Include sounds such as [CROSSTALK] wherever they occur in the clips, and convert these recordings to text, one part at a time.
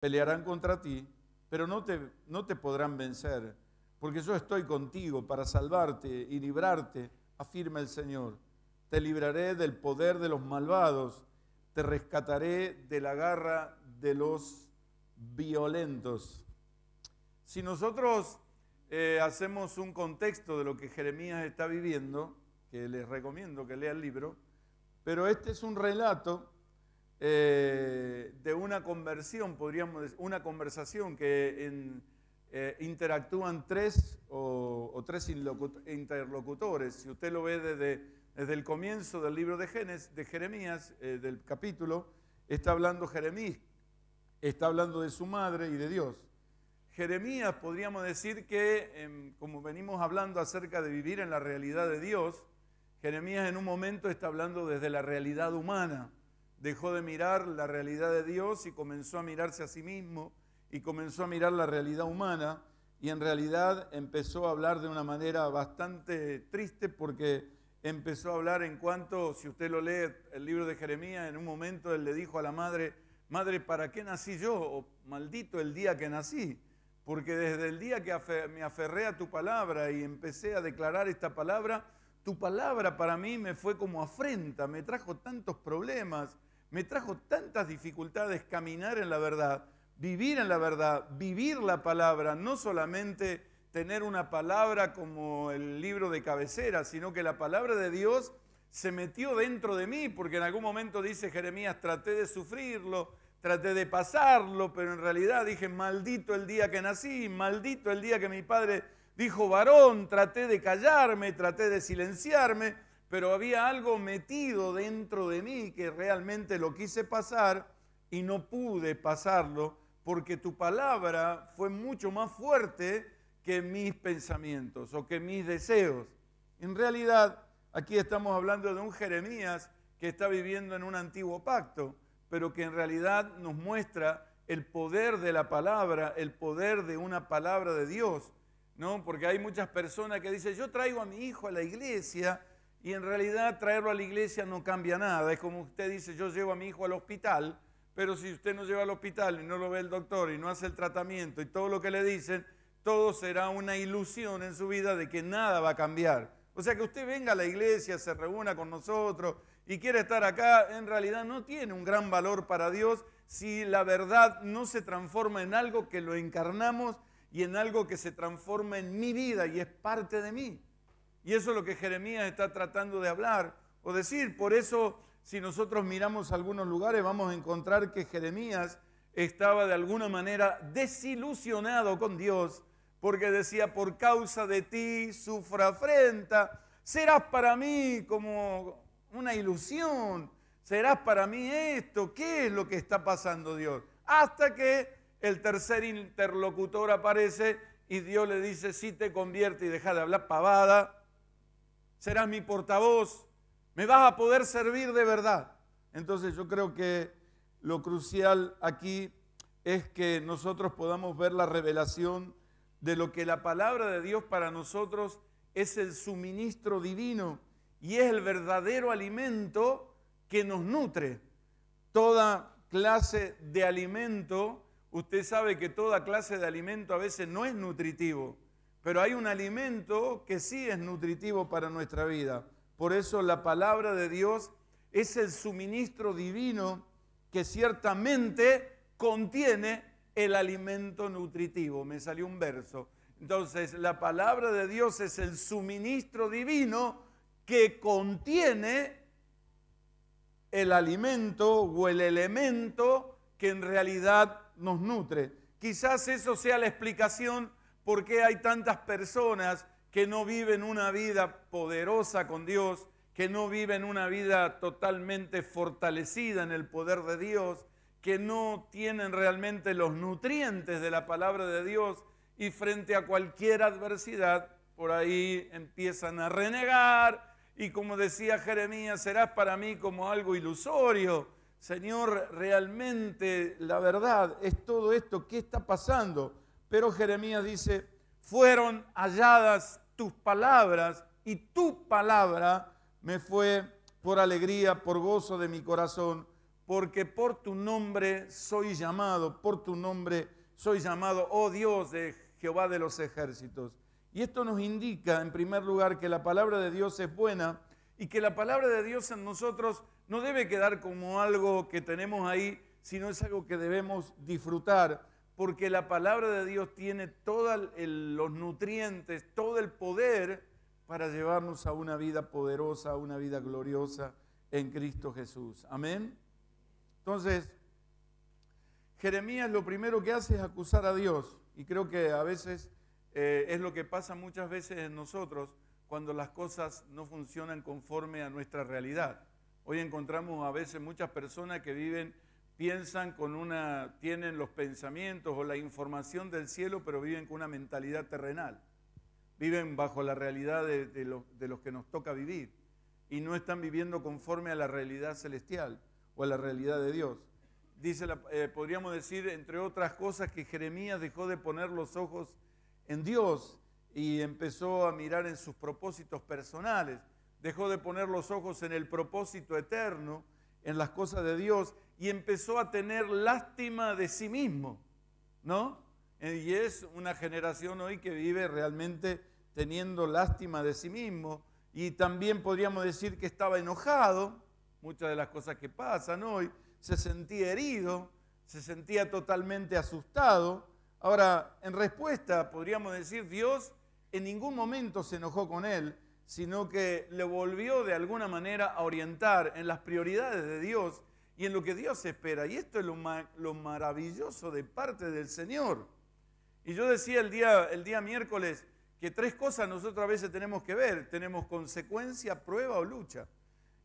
pelearán contra ti, pero no te, no te podrán vencer, porque yo estoy contigo para salvarte y librarte, afirma el Señor. Te libraré del poder de los malvados, te rescataré de la garra de los violentos. Si nosotros eh, hacemos un contexto de lo que Jeremías está viviendo, que les recomiendo que lean el libro, pero este es un relato eh, de una conversión, podríamos una conversación que eh, interactúan tres o, tres interlocutores. Si usted lo ve desde, desde el comienzo del libro de, Génesis, de Jeremías, eh, del capítulo, está hablando Jeremías, está hablando de su madre y de Dios. Jeremías, podríamos decir que, em, como venimos hablando acerca de vivir en la realidad de Dios, Jeremías en un momento está hablando desde la realidad humana dejó de mirar la realidad de Dios y comenzó a mirarse a sí mismo y comenzó a mirar la realidad humana y en realidad empezó a hablar de una manera bastante triste porque empezó a hablar en cuanto, si usted lo lee el libro de Jeremías, en un momento él le dijo a la madre, madre, ¿para qué nací yo? O oh, maldito el día que nací, porque desde el día que me aferré a tu palabra y empecé a declarar esta palabra, tu palabra para mí me fue como afrenta, me trajo tantos problemas, me trajo tantas dificultades caminar en la verdad, vivir en la verdad, vivir la palabra, no solamente tener una palabra como el libro de cabecera, sino que la palabra de Dios se metió dentro de mí, porque en algún momento dice Jeremías, traté de sufrirlo, traté de pasarlo, pero en realidad dije, maldito el día que nací, maldito el día que mi padre dijo varón, traté de callarme, traté de silenciarme, pero había algo metido dentro de mí que realmente lo quise pasar y no pude pasarlo porque tu palabra fue mucho más fuerte que mis pensamientos o que mis deseos. En realidad, aquí estamos hablando de un Jeremías que está viviendo en un antiguo pacto, pero que en realidad nos muestra el poder de la palabra, el poder de una palabra de Dios, ¿no? Porque hay muchas personas que dicen, yo traigo a mi hijo a la iglesia y en realidad traerlo a la iglesia no cambia nada. Es como usted dice, yo llevo a mi hijo al hospital, pero si usted no lleva al hospital y no lo ve el doctor y no hace el tratamiento y todo lo que le dicen, todo será una ilusión en su vida de que nada va a cambiar. O sea, que usted venga a la iglesia, se reúna con nosotros y quiere estar acá, en realidad no tiene un gran valor para Dios si la verdad no se transforma en algo que lo encarnamos y en algo que se transforma en mi vida y es parte de mí. Y eso es lo que Jeremías está tratando de hablar o decir. Por eso, si nosotros miramos algunos lugares, vamos a encontrar que Jeremías estaba de alguna manera desilusionado con Dios, porque decía, por causa de ti sufra afrenta, serás para mí como una ilusión, serás para mí esto, ¿qué es lo que está pasando Dios? Hasta que el tercer interlocutor aparece y Dios le dice, si te convierte y deja de hablar pavada, serás mi portavoz, me vas a poder servir de verdad. Entonces yo creo que lo crucial aquí es que nosotros podamos ver la revelación de lo que la palabra de Dios para nosotros es el suministro divino y es el verdadero alimento que nos nutre. Toda clase de alimento, usted sabe que toda clase de alimento a veces no es nutritivo pero hay un alimento que sí es nutritivo para nuestra vida. Por eso la palabra de Dios es el suministro divino que ciertamente contiene el alimento nutritivo. Me salió un verso. Entonces, la palabra de Dios es el suministro divino que contiene el alimento o el elemento que en realidad nos nutre. Quizás eso sea la explicación por qué hay tantas personas que no viven una vida poderosa con Dios, que no viven una vida totalmente fortalecida en el poder de Dios, que no tienen realmente los nutrientes de la palabra de Dios y frente a cualquier adversidad, por ahí empiezan a renegar y como decía Jeremías, serás para mí como algo ilusorio. Señor, realmente la verdad es todo esto, ¿qué está pasando? Pero Jeremías dice, fueron halladas tus palabras y tu palabra me fue por alegría, por gozo de mi corazón, porque por tu nombre soy llamado, por tu nombre soy llamado, oh Dios de Jehová de los ejércitos. Y esto nos indica, en primer lugar, que la palabra de Dios es buena y que la palabra de Dios en nosotros no debe quedar como algo que tenemos ahí, sino es algo que debemos disfrutar porque la palabra de Dios tiene todos los nutrientes, todo el poder para llevarnos a una vida poderosa, a una vida gloriosa en Cristo Jesús. Amén. Entonces, Jeremías lo primero que hace es acusar a Dios. Y creo que a veces eh, es lo que pasa muchas veces en nosotros cuando las cosas no funcionan conforme a nuestra realidad. Hoy encontramos a veces muchas personas que viven piensan con una, tienen los pensamientos o la información del cielo, pero viven con una mentalidad terrenal. Viven bajo la realidad de, los que nos toca vivir y no están viviendo conforme a la realidad celestial o a la realidad de Dios. Dice eh, podríamos decir, entre otras cosas, que Jeremías dejó de poner los ojos en Dios y empezó a mirar en sus propósitos personales. Dejó de poner los ojos en el propósito eterno, en las cosas de Dios, y empezó a tener lástima de sí mismo, ¿no? Eh, y es una generación hoy que vive realmente teniendo lástima de sí mismo y también podríamos decir que estaba enojado, muchas de las cosas que pasan hoy, se sentía herido, se sentía totalmente asustado. Ahora, en respuesta, podríamos decir, Dios en ningún momento se enojó con él, sino que le volvió de alguna manera a orientar en las prioridades de Dios y en lo que Dios espera. Y esto es lo, maravilloso de parte del Señor. Y yo decía el día, el día miércoles que tres cosas nosotros a veces tenemos que ver. Tenemos consecuencia, prueba o lucha.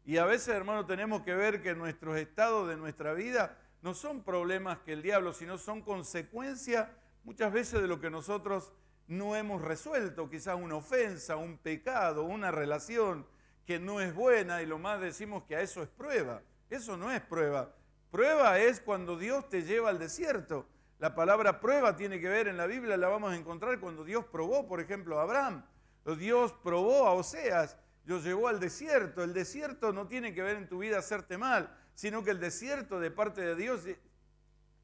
Y a veces, hermano, tenemos que ver que nuestros estados de nuestra vida no son problemas que el diablo, sino son consecuencia muchas veces de lo que nosotros no hemos resuelto, quizás una ofensa, un pecado, una relación que no es buena y lo más decimos que a eso es prueba. Eso no es prueba. Prueba es cuando Dios te lleva al desierto. La palabra prueba tiene que ver en la Biblia, la vamos a encontrar cuando Dios probó, por ejemplo, a Abraham. Dios probó a Oseas, Dios llevó al desierto. El desierto no tiene que ver en tu vida hacerte mal, sino que el desierto de parte de Dios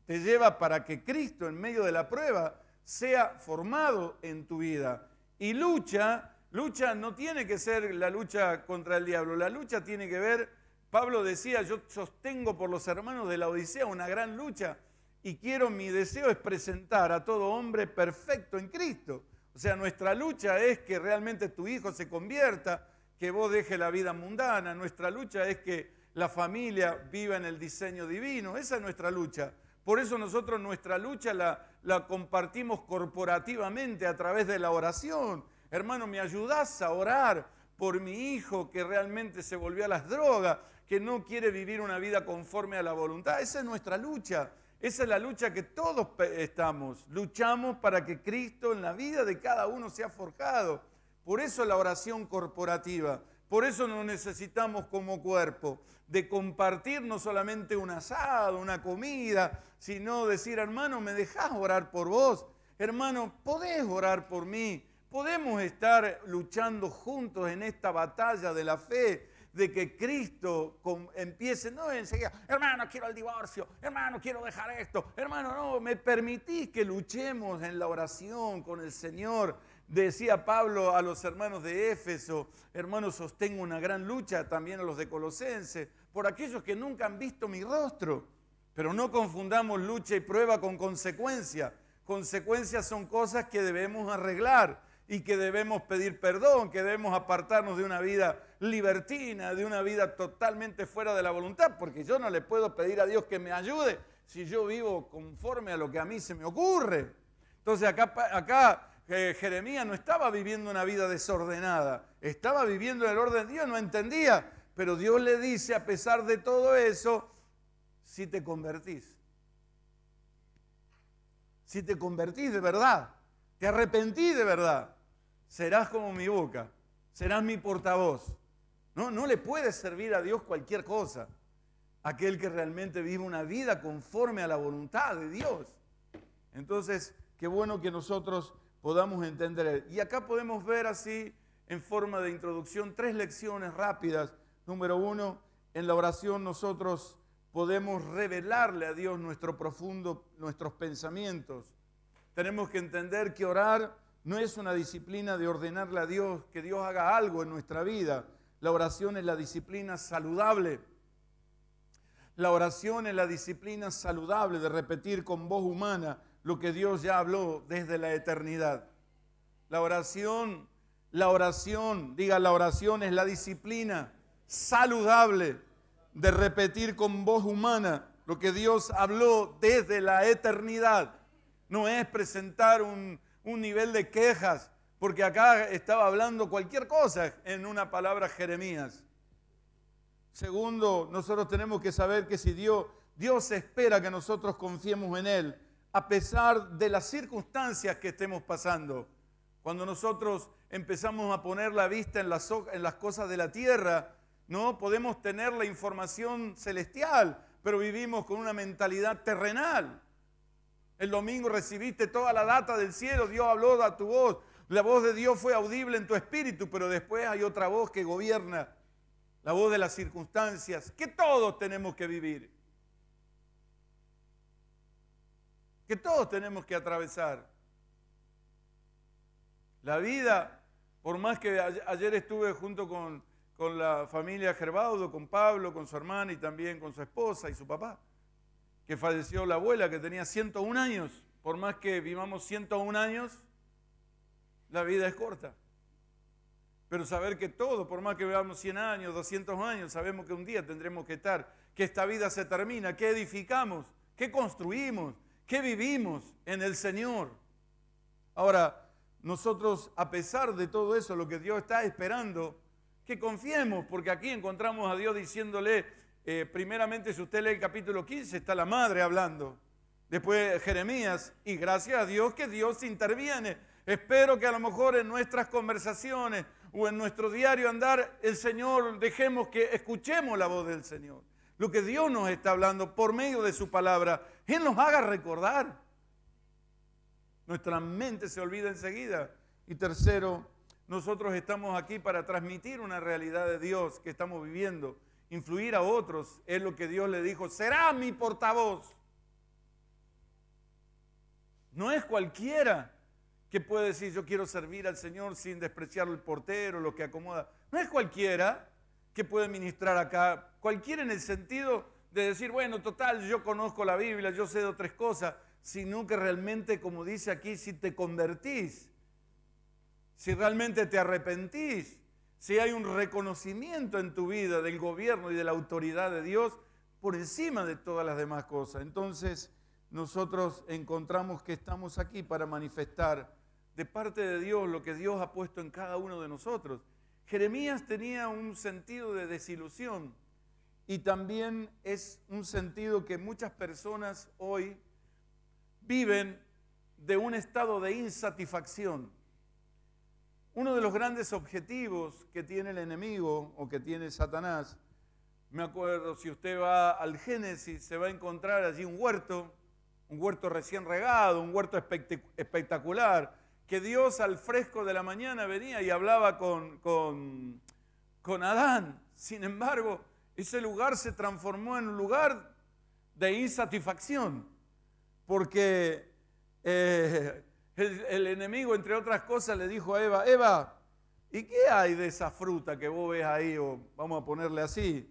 te lleva para que Cristo en medio de la prueba sea formado en tu vida. Y lucha, lucha no tiene que ser la lucha contra el diablo, la lucha tiene que ver Pablo decía, yo sostengo por los hermanos de la Odisea una gran lucha y quiero, mi deseo es presentar a todo hombre perfecto en Cristo. O sea, nuestra lucha es que realmente tu hijo se convierta, que vos deje la vida mundana, nuestra lucha es que la familia viva en el diseño divino, esa es nuestra lucha. Por eso nosotros nuestra lucha la, la compartimos corporativamente a través de la oración. Hermano, ¿me ayudás a orar por mi hijo que realmente se volvió a las drogas? que no quiere vivir una vida conforme a la voluntad. Esa es nuestra lucha. Esa es la lucha que todos estamos. Luchamos para que Cristo en la vida de cada uno sea forjado. Por eso la oración corporativa. Por eso nos necesitamos como cuerpo de compartir no solamente un asado, una comida, sino decir, hermano, me dejás orar por vos. Hermano, podés orar por mí. Podemos estar luchando juntos en esta batalla de la fe de que Cristo con, empiece, no enseguida, hermano, quiero el divorcio, hermano, quiero dejar esto, hermano, no, me permitís que luchemos en la oración con el Señor. Decía Pablo a los hermanos de Éfeso, hermano, sostengo una gran lucha también a los de Colosenses, por aquellos que nunca han visto mi rostro. Pero no confundamos lucha y prueba con consecuencia. Consecuencias son cosas que debemos arreglar y que debemos pedir perdón, que debemos apartarnos de una vida libertina, de una vida totalmente fuera de la voluntad, porque yo no le puedo pedir a Dios que me ayude si yo vivo conforme a lo que a mí se me ocurre. Entonces acá, eh, Jeremías no estaba viviendo una vida desordenada, estaba viviendo en el orden de Dios, no entendía, pero Dios le dice, a pesar de todo eso, si te convertís, si te convertís de verdad, te arrepentí de verdad, serás como mi boca, serás mi portavoz. No, no le puede servir a Dios cualquier cosa. Aquel que realmente vive una vida conforme a la voluntad de Dios. Entonces, qué bueno que nosotros podamos entender. Y acá podemos ver así, en forma de introducción, tres lecciones rápidas. Número uno, en la oración nosotros podemos revelarle a Dios nuestro profundo, nuestros pensamientos. Tenemos que entender que orar no es una disciplina de ordenarle a Dios que Dios haga algo en nuestra vida. La oración es la disciplina saludable. La oración es la disciplina saludable de repetir con voz humana lo que Dios ya habló desde la eternidad. La oración, la oración, diga, la oración es la disciplina saludable de repetir con voz humana lo que Dios habló desde la eternidad. No es presentar un, un nivel de quejas, porque acá estaba hablando cualquier cosa en una palabra Jeremías. Segundo, nosotros tenemos que saber que si Dios, Dios espera que nosotros confiemos en Él, a pesar de las circunstancias que estemos pasando. Cuando nosotros empezamos a poner la vista en las, en las cosas de la tierra, no podemos tener la información celestial, pero vivimos con una mentalidad terrenal. El domingo recibiste toda la data del cielo, Dios habló a tu voz. La voz de Dios fue audible en tu espíritu, pero después hay otra voz que gobierna, la voz de las circunstancias, que todos tenemos que vivir, que todos tenemos que atravesar. La vida, por más que ayer estuve junto con, con la familia Gerbaudo, con Pablo, con su hermana y también con su esposa y su papá que falleció la abuela, que tenía 101 años. Por más que vivamos 101 años, la vida es corta. Pero saber que todo, por más que vivamos 100 años, 200 años, sabemos que un día tendremos que estar, que esta vida se termina, que edificamos, que construimos, que vivimos en el Señor. Ahora, nosotros, a pesar de todo eso, lo que Dios está esperando, que confiemos, porque aquí encontramos a Dios diciéndole, eh, primeramente, si usted lee el capítulo 15, está la madre hablando. Después Jeremías, y gracias a Dios que Dios interviene. Espero que a lo mejor en nuestras conversaciones o en nuestro diario andar, el Señor, dejemos que escuchemos la voz del Señor. Lo que Dios nos está hablando por medio de su palabra, Él nos haga recordar. Nuestra mente se olvida enseguida. Y tercero, nosotros estamos aquí para transmitir una realidad de Dios que estamos viviendo influir a otros, es lo que Dios le dijo, será mi portavoz. No es cualquiera que puede decir yo quiero servir al Señor sin despreciar el portero, lo que acomoda. No es cualquiera que puede ministrar acá, cualquiera en el sentido de decir, bueno, total, yo conozco la Biblia, yo sé de otras cosas, sino que realmente, como dice aquí, si te convertís, si realmente te arrepentís, si hay un reconocimiento en tu vida del gobierno y de la autoridad de Dios por encima de todas las demás cosas. Entonces nosotros encontramos que estamos aquí para manifestar de parte de Dios lo que Dios ha puesto en cada uno de nosotros. Jeremías tenía un sentido de desilusión y también es un sentido que muchas personas hoy viven de un estado de insatisfacción. Uno de los grandes objetivos que tiene el enemigo o que tiene Satanás, me acuerdo, si usted va al Génesis, se va a encontrar allí un huerto, un huerto recién regado, un huerto espectacular, que Dios al fresco de la mañana venía y hablaba con, con, Adán. Sin embargo, ese lugar se transformó en un lugar de insatisfacción, porque eh, el, enemigo, entre otras cosas, le dijo a Eva, Eva, ¿y qué hay de esa fruta que vos ves ahí? O vamos a ponerle así.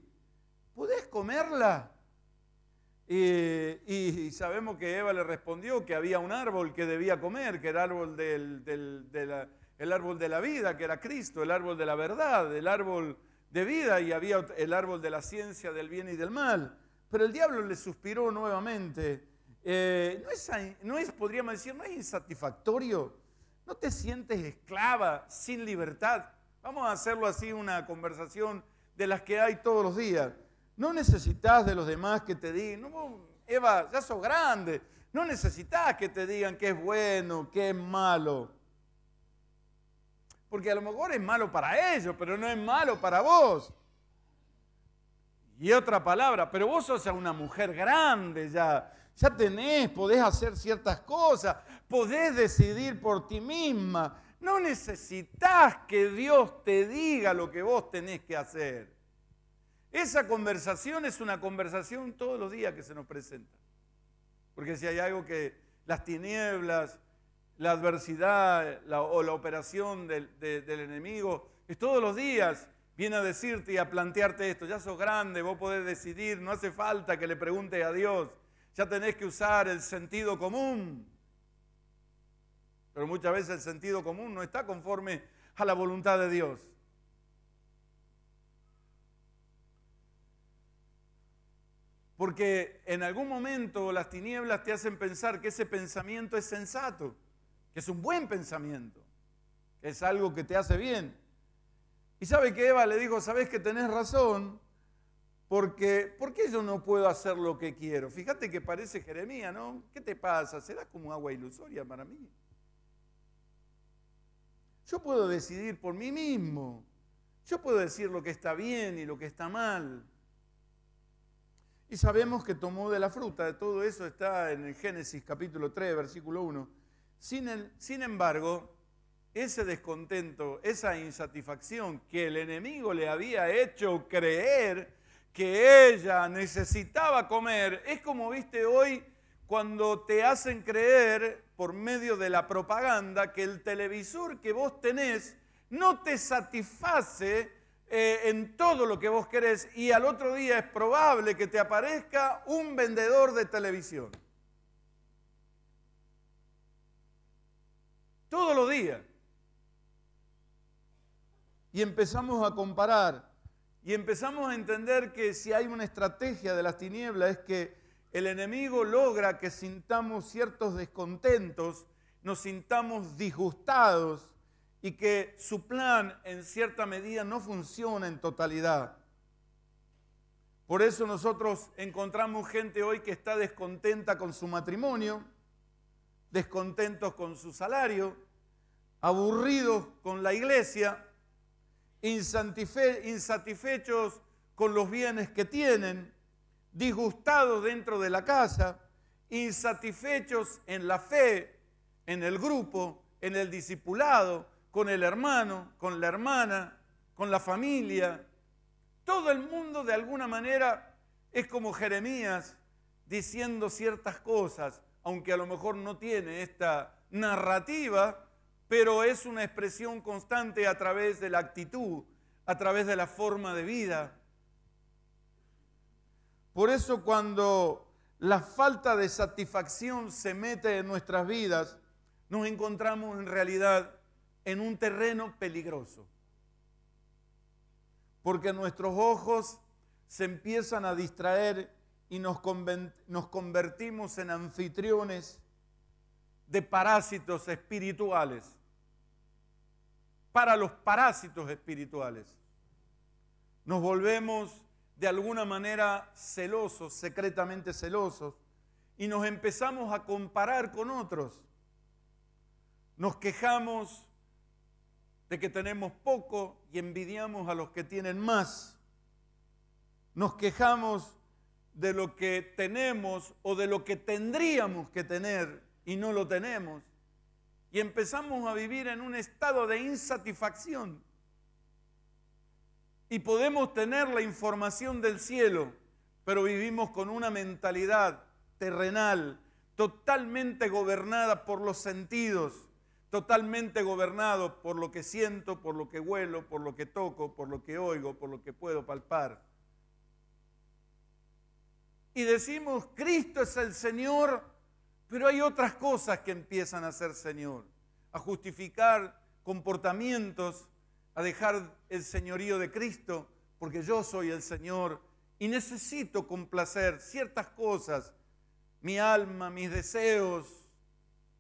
¿Podés comerla? Y, sabemos que Eva le respondió que había un árbol que debía comer, que era el árbol de la, el árbol de la vida, que era Cristo, el árbol de la verdad, el árbol de vida y había el árbol de la ciencia del bien y del mal. Pero el diablo le suspiró nuevamente eh, no, es, no es, podríamos decir, no es insatisfactorio. No te sientes esclava, sin libertad. Vamos a hacerlo así, una conversación de las que hay todos los días. No necesitas de los demás que te digan, Eva, ya sos grande, no necesitas que te digan que es bueno, que es malo. Porque a lo mejor es malo para ellos, pero no es malo para vos. Y otra palabra, pero vos sos una mujer grande ya, ya tenés, podés hacer ciertas cosas, podés decidir por ti misma. No necesitas que Dios te diga lo que vos tenés que hacer. Esa conversación es una conversación todos los días que se nos presenta. Porque si hay algo que las tinieblas, la adversidad o la operación del, del enemigo, es todos los días viene a decirte y a plantearte esto, ya sos grande, vos podés decidir, no hace falta que le preguntes a Dios ya tenés que usar el sentido común. Pero muchas veces el sentido común no está conforme a la voluntad de Dios. Porque en algún momento las tinieblas te hacen pensar que ese pensamiento es sensato, que es un buen pensamiento, que es algo que te hace bien. Y sabe que Eva le dijo, sabes que tenés razón, porque, ¿por qué yo no puedo hacer lo que quiero? Fíjate que parece Jeremías, ¿no? ¿Qué te pasa? Serás como agua ilusoria para mí. Yo puedo decidir por mí mismo. Yo puedo decir lo que está bien y lo que está mal. Y sabemos que tomó de la fruta, de todo eso está en el Génesis capítulo 3, versículo 1. sin embargo, ese descontento, esa insatisfacción que el enemigo le había hecho creer, que ella necesitaba comer, es como viste hoy cuando te hacen creer por medio de la propaganda que el televisor que vos tenés no te satisface eh, en todo lo que vos querés y al otro día es probable que te aparezca un vendedor de televisión. Todos los días. Y empezamos a comparar y empezamos a entender que si hay una estrategia de las tinieblas es que el enemigo logra que sintamos ciertos descontentos, nos sintamos disgustados y que su plan en cierta medida no funciona en totalidad. Por eso nosotros encontramos gente hoy que está descontenta con su matrimonio, descontentos con su salario, aburridos con la iglesia, insatisfechos con los bienes que tienen, disgustados dentro de la casa, insatisfechos en la fe, en el grupo, en el discipulado, con el hermano, con la hermana, con la familia. Todo el mundo de alguna manera es como Jeremías diciendo ciertas cosas, aunque a lo mejor no tiene esta narrativa, pero es una expresión constante a través de la actitud, a través de la forma de vida. Por eso cuando la falta de satisfacción se mete en nuestras vidas, nos encontramos en realidad en un terreno peligroso. Porque nuestros ojos se empiezan a distraer y nos, nos convertimos en anfitriones de parásitos espirituales para los parásitos espirituales. Nos volvemos de alguna manera celosos, secretamente celosos, y nos empezamos a comparar con otros. Nos quejamos de que tenemos poco y envidiamos a los que tienen más. Nos quejamos de lo que tenemos o de lo que tendríamos que tener y no lo tenemos y empezamos a vivir en un estado de insatisfacción. Y podemos tener la información del cielo, pero vivimos con una mentalidad terrenal, totalmente gobernada por los sentidos, totalmente gobernado por lo que siento, por lo que huelo, por lo que toco, por lo que oigo, por lo que puedo palpar. Y decimos, Cristo es el Señor, pero hay otras cosas que empiezan a ser Señor, a justificar comportamientos, a dejar el señorío de Cristo, porque yo soy el Señor y necesito complacer ciertas cosas, mi alma, mis deseos.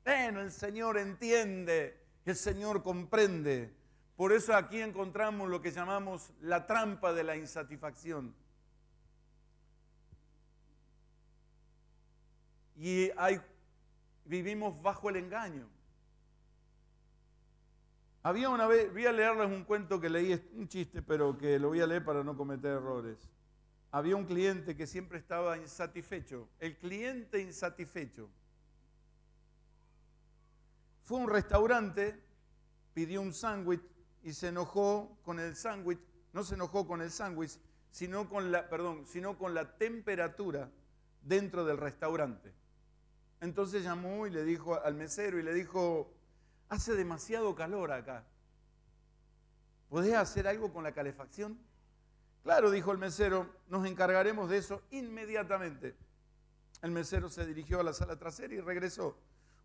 Bueno, el Señor entiende, el Señor comprende. Por eso aquí encontramos lo que llamamos la trampa de la insatisfacción. Y hay vivimos bajo el engaño. Había una vez, voy a leerles un cuento que leí, es un chiste, pero que lo voy a leer para no cometer errores. Había un cliente que siempre estaba insatisfecho, el cliente insatisfecho. Fue a un restaurante, pidió un sándwich y se enojó con el sándwich, no se enojó con el sándwich, sino con la, perdón, sino con la temperatura dentro del restaurante. Entonces llamó y le dijo al mesero y le dijo, hace demasiado calor acá. ¿Podés hacer algo con la calefacción? Claro, dijo el mesero, nos encargaremos de eso inmediatamente. El mesero se dirigió a la sala trasera y regresó.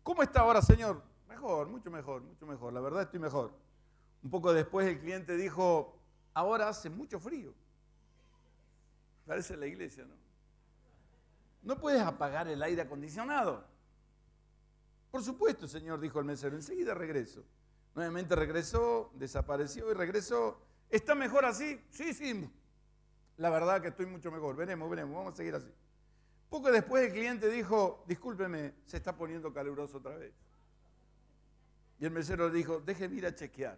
¿Cómo está ahora, señor? Mejor, mucho mejor, mucho mejor. La verdad estoy mejor. Un poco después el cliente dijo, ahora hace mucho frío. Parece la iglesia, ¿no? No puedes apagar el aire acondicionado. Por supuesto, señor, dijo el mesero, enseguida regreso. Nuevamente regresó, desapareció y regresó. ¿Está mejor así? Sí, sí. La verdad que estoy mucho mejor. Veremos, veremos, vamos a seguir así. Poco después el cliente dijo, discúlpeme, se está poniendo caluroso otra vez. Y el mesero le dijo, déjeme ir a chequear.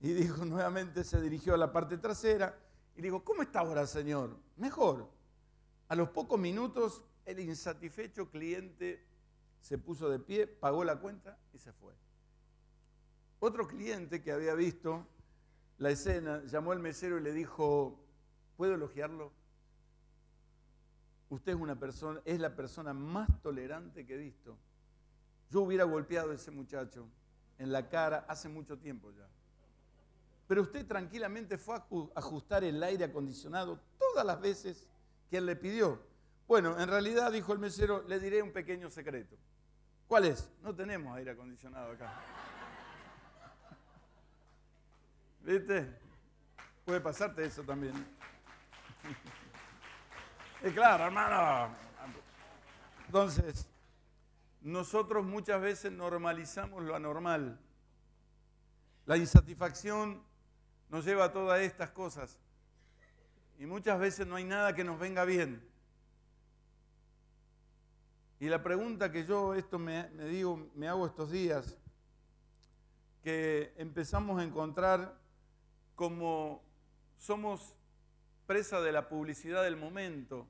Y dijo, nuevamente se dirigió a la parte trasera y dijo, ¿cómo está ahora, señor? Mejor. A los pocos minutos, el insatisfecho cliente se puso de pie, pagó la cuenta y se fue. Otro cliente que había visto la escena llamó al mesero y le dijo, ¿puedo elogiarlo? Usted es una persona, es la persona más tolerante que he visto. Yo hubiera golpeado a ese muchacho en la cara hace mucho tiempo ya. Pero usted tranquilamente fue a ajustar el aire acondicionado todas las veces ¿Quién le pidió. Bueno, en realidad, dijo el mesero, le diré un pequeño secreto. ¿Cuál es? No tenemos aire acondicionado acá. [LAUGHS] ¿Viste? Puede pasarte eso también. Y [LAUGHS] claro, hermano. Entonces, nosotros muchas veces normalizamos lo anormal. La insatisfacción nos lleva a todas estas cosas. Y muchas veces no hay nada que nos venga bien. Y la pregunta que yo esto me, digo, me hago estos días, que empezamos a encontrar como somos presa de la publicidad del momento,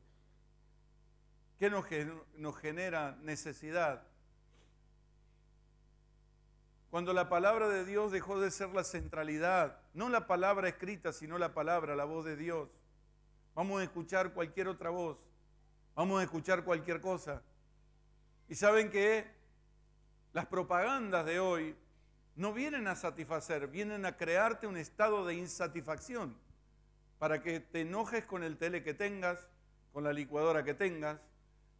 que nos genera necesidad. Cuando la palabra de Dios dejó de ser la centralidad, no la palabra escrita, sino la palabra, la voz de Dios. Vamos a escuchar cualquier otra voz. Vamos a escuchar cualquier cosa. Y saben que las propagandas de hoy no vienen a satisfacer, vienen a crearte un estado de insatisfacción para que te enojes con el tele que tengas, con la licuadora que tengas,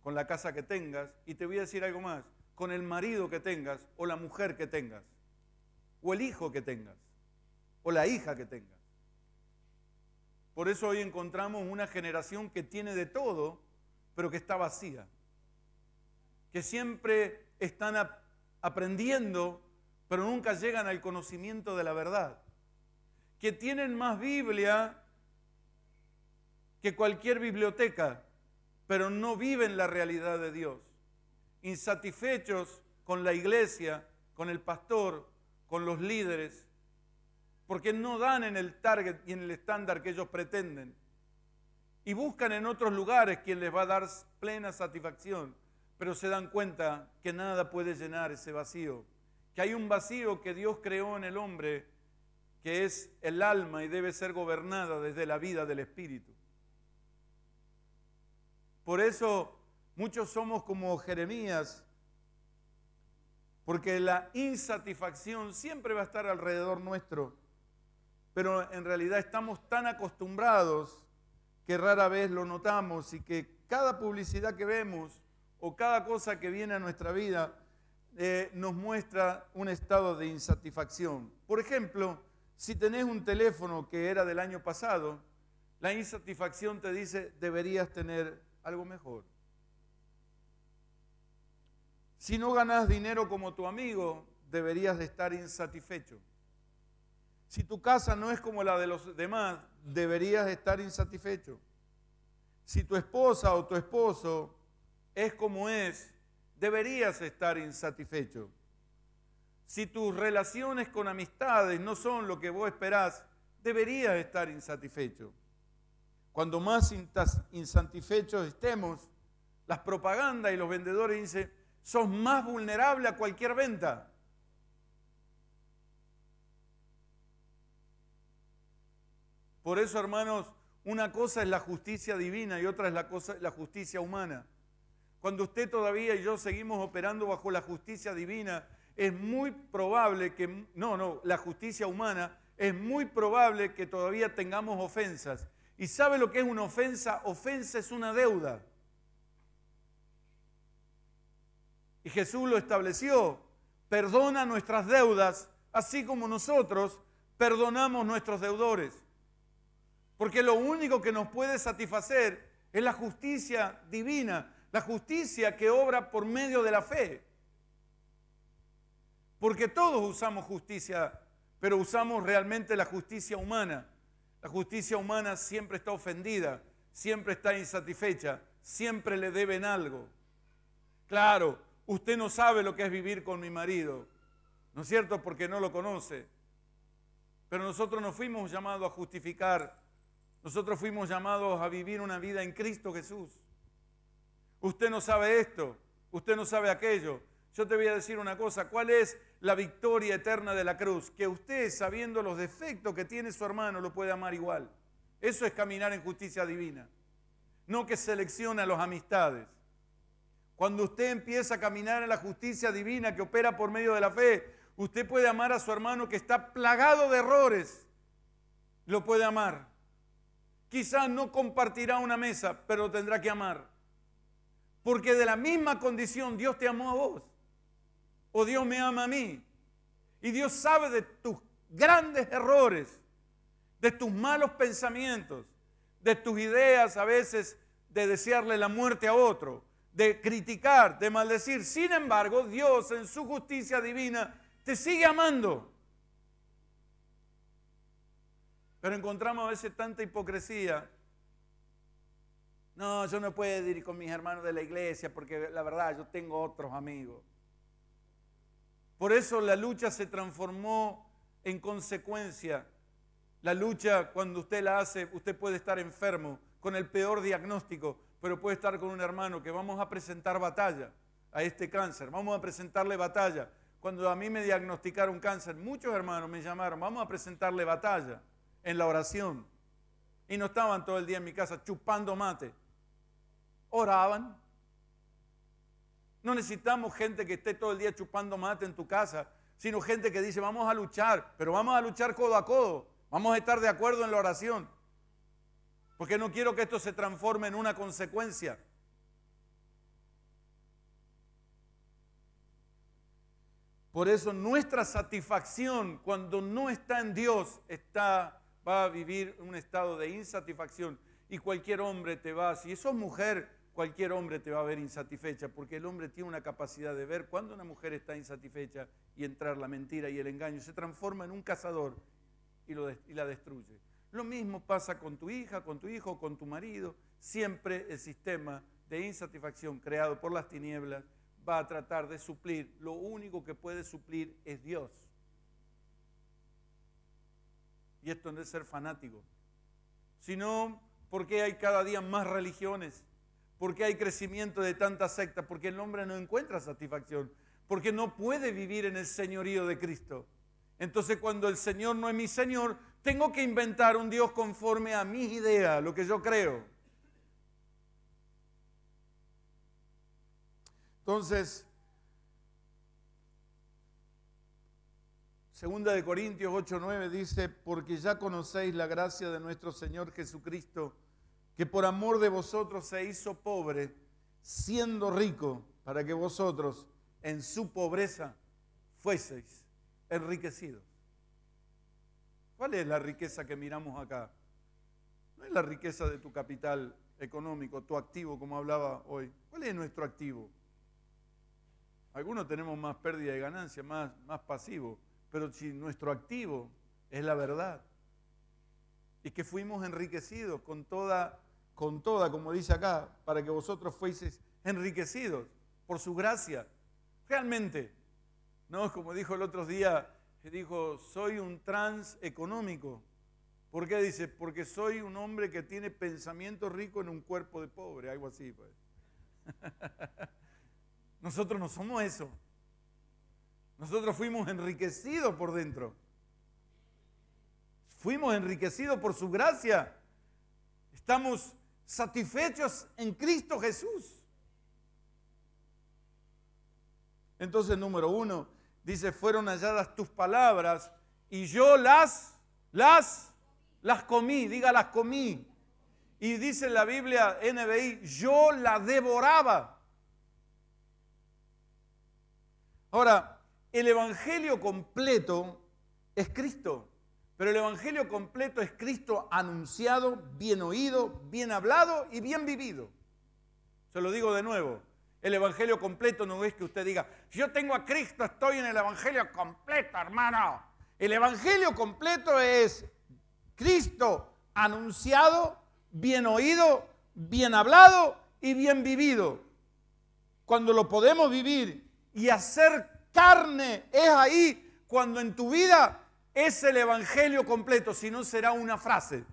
con la casa que tengas, y te voy a decir algo más, con el marido que tengas, o la mujer que tengas, o el hijo que tengas, o la hija que tengas. Por eso hoy encontramos una generación que tiene de todo, pero que está vacía. Que siempre están aprendiendo, pero nunca llegan al conocimiento de la verdad. Que tienen más Biblia que cualquier biblioteca, pero no viven la realidad de Dios. Insatisfechos con la iglesia, con el pastor, con los líderes, porque no dan en el target y en el estándar que ellos pretenden. Y buscan en otros lugares quien les va a dar plena satisfacción, pero se dan cuenta que nada puede llenar ese vacío, que hay un vacío que Dios creó en el hombre, que es el alma y debe ser gobernada desde la vida del Espíritu. Por eso muchos somos como Jeremías, porque la insatisfacción siempre va a estar alrededor nuestro pero en realidad estamos tan acostumbrados que rara vez lo notamos y que cada publicidad que vemos o cada cosa que viene a nuestra vida eh, nos muestra un estado de insatisfacción. Por ejemplo, si tenés un teléfono que era del año pasado, la insatisfacción te dice deberías tener algo mejor. Si no ganas dinero como tu amigo, deberías de estar insatisfecho. Si tu casa no es como la de los demás, deberías estar insatisfecho. Si tu esposa o tu esposo es como es, deberías estar insatisfecho. Si tus relaciones con amistades no son lo que vos esperás, deberías estar insatisfecho. Cuando más insatisfechos estemos, las propagandas y los vendedores dicen, sos más vulnerable a cualquier venta. Por eso, hermanos, una cosa es la justicia divina y otra es la, justicia humana. Cuando usted todavía y yo seguimos operando bajo la justicia divina, es muy probable que, no, no, la justicia humana, es muy probable que todavía tengamos ofensas. ¿Y sabe lo que es una ofensa? Ofensa es una deuda. Y Jesús lo estableció. Perdona nuestras deudas, así como nosotros perdonamos nuestros deudores. Porque lo único que nos puede satisfacer es la justicia divina, la justicia que obra por medio de la fe. Porque todos usamos justicia, pero usamos realmente la justicia humana. La justicia humana siempre está ofendida, siempre está insatisfecha, siempre le deben algo. Claro, usted no sabe lo que es vivir con mi marido, ¿no es cierto? Porque no lo conoce. Pero nosotros nos fuimos llamados a justificar nosotros fuimos llamados a vivir una vida en Cristo Jesús. Usted no sabe esto, usted no sabe aquello. Yo te voy a decir una cosa, ¿cuál es la victoria eterna de la cruz? Que usted, sabiendo los defectos que tiene su hermano, lo puede amar igual. Eso es caminar en justicia divina. No que selecciona los amistades. Cuando usted empieza a caminar en la justicia divina que opera por medio de la fe, usted puede amar a su hermano que está plagado de errores. Lo puede amar. Quizás no compartirá una mesa, pero tendrá que amar. Porque de la misma condición Dios te amó a vos. O Dios me ama a mí. Y Dios sabe de tus grandes errores, de tus malos pensamientos, de tus ideas a veces de desearle la muerte a otro, de criticar, de maldecir. Sin embargo, Dios en su justicia divina te sigue amando. Pero encontramos a veces tanta hipocresía. No, yo no puedo ir con mis hermanos de la iglesia porque la verdad yo tengo otros amigos. Por eso la lucha se transformó en consecuencia. La lucha cuando usted la hace, usted puede estar enfermo con el peor diagnóstico, pero puede estar con un hermano que vamos a presentar batalla a este cáncer, vamos a presentarle batalla. Cuando a mí me diagnosticaron cáncer, muchos hermanos me llamaron, vamos a presentarle batalla en la oración. Y no estaban todo el día en mi casa chupando mate. Oraban. No necesitamos gente que esté todo el día chupando mate en tu casa, sino gente que dice, vamos a luchar, pero vamos a luchar codo a codo. Vamos a estar de acuerdo en la oración. Porque no quiero que esto se transforme en una consecuencia. Por eso nuestra satisfacción cuando no está en Dios está va a vivir un estado de insatisfacción y cualquier hombre te va, si sos mujer, cualquier hombre te va a ver insatisfecha, porque el hombre tiene una capacidad de ver cuando una mujer está insatisfecha y entrar la mentira y el engaño, se transforma en un cazador y, y la destruye. Lo mismo pasa con tu hija, con tu hijo, con tu marido, siempre el sistema de insatisfacción creado por las tinieblas va a tratar de suplir, lo único que puede suplir es Dios y esto no es ser fanático, sino porque hay cada día más religiones, porque hay crecimiento de tantas sectas, porque el hombre no encuentra satisfacción, porque no puede vivir en el señorío de Cristo. Entonces cuando el Señor no es mi Señor, tengo que inventar un Dios conforme a mis ideas, lo que yo creo. Entonces, Segunda de Corintios 8:9 dice, porque ya conocéis la gracia de nuestro Señor Jesucristo, que por amor de vosotros se hizo pobre, siendo rico, para que vosotros en su pobreza fueseis enriquecidos. ¿Cuál es la riqueza que miramos acá? No es la riqueza de tu capital económico, tu activo, como hablaba hoy. ¿Cuál es nuestro activo? Algunos tenemos más pérdida de ganancia, más, más pasivo pero si nuestro activo es la verdad y que fuimos enriquecidos con toda, con toda, como dice acá, para que vosotros fueseis enriquecidos por su gracia. Realmente, no es como dijo el otro día, dijo, soy un trans económico. ¿Por qué dice? Porque soy un hombre que tiene pensamiento rico en un cuerpo de pobre, algo así. Pues. [LAUGHS] Nosotros no somos eso. Nosotros fuimos enriquecidos por dentro. Fuimos enriquecidos por su gracia. Estamos satisfechos en Cristo Jesús. Entonces, número uno, dice, fueron halladas tus palabras y yo las, las, las comí, diga las comí. Y dice la Biblia NBI, yo la devoraba. Ahora, el Evangelio completo es Cristo, pero el Evangelio completo es Cristo anunciado, bien oído, bien hablado y bien vivido. Se lo digo de nuevo, el Evangelio completo no es que usted diga, yo tengo a Cristo, estoy en el Evangelio completo, hermano. El Evangelio completo es Cristo anunciado, bien oído, bien hablado y bien vivido. Cuando lo podemos vivir y hacer carne. Es ahí cuando en tu vida es el Evangelio completo, si no será una frase.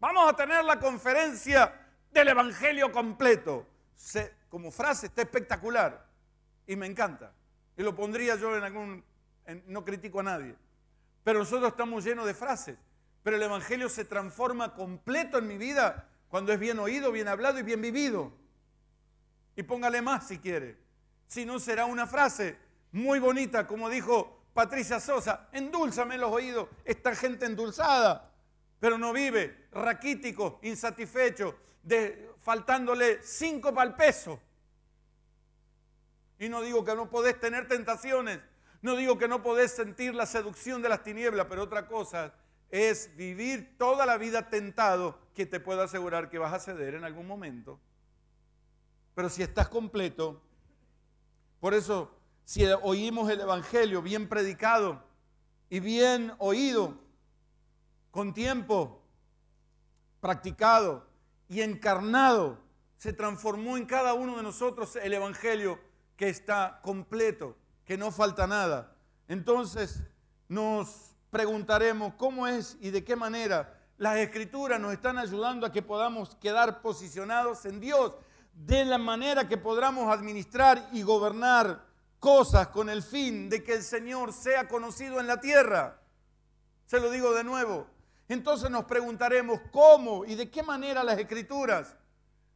Vamos a tener la conferencia del Evangelio completo. como frase está espectacular y me encanta. Y lo pondría yo en algún... no critico a nadie. Pero nosotros estamos llenos de frases. Pero el Evangelio se transforma completo en mi vida cuando es bien oído, bien hablado y bien vivido. Y póngale más si quiere no será una frase muy bonita, como dijo Patricia Sosa, endúlzame los oídos, esta gente endulzada, pero no vive, raquítico, insatisfecho, de, faltándole cinco el peso. Y no digo que no podés tener tentaciones, no digo que no podés sentir la seducción de las tinieblas, pero otra cosa es vivir toda la vida tentado que te puedo asegurar que vas a ceder en algún momento. Pero si estás completo, por eso, si oímos el Evangelio bien predicado y bien oído, con tiempo, practicado y encarnado, se transformó en cada uno de nosotros el Evangelio que está completo, que no falta nada. Entonces nos preguntaremos cómo es y de qué manera las escrituras nos están ayudando a que podamos quedar posicionados en Dios de la manera que podamos administrar y gobernar cosas con el fin de que el Señor sea conocido en la tierra. Se lo digo de nuevo. Entonces nos preguntaremos cómo y de qué manera las escrituras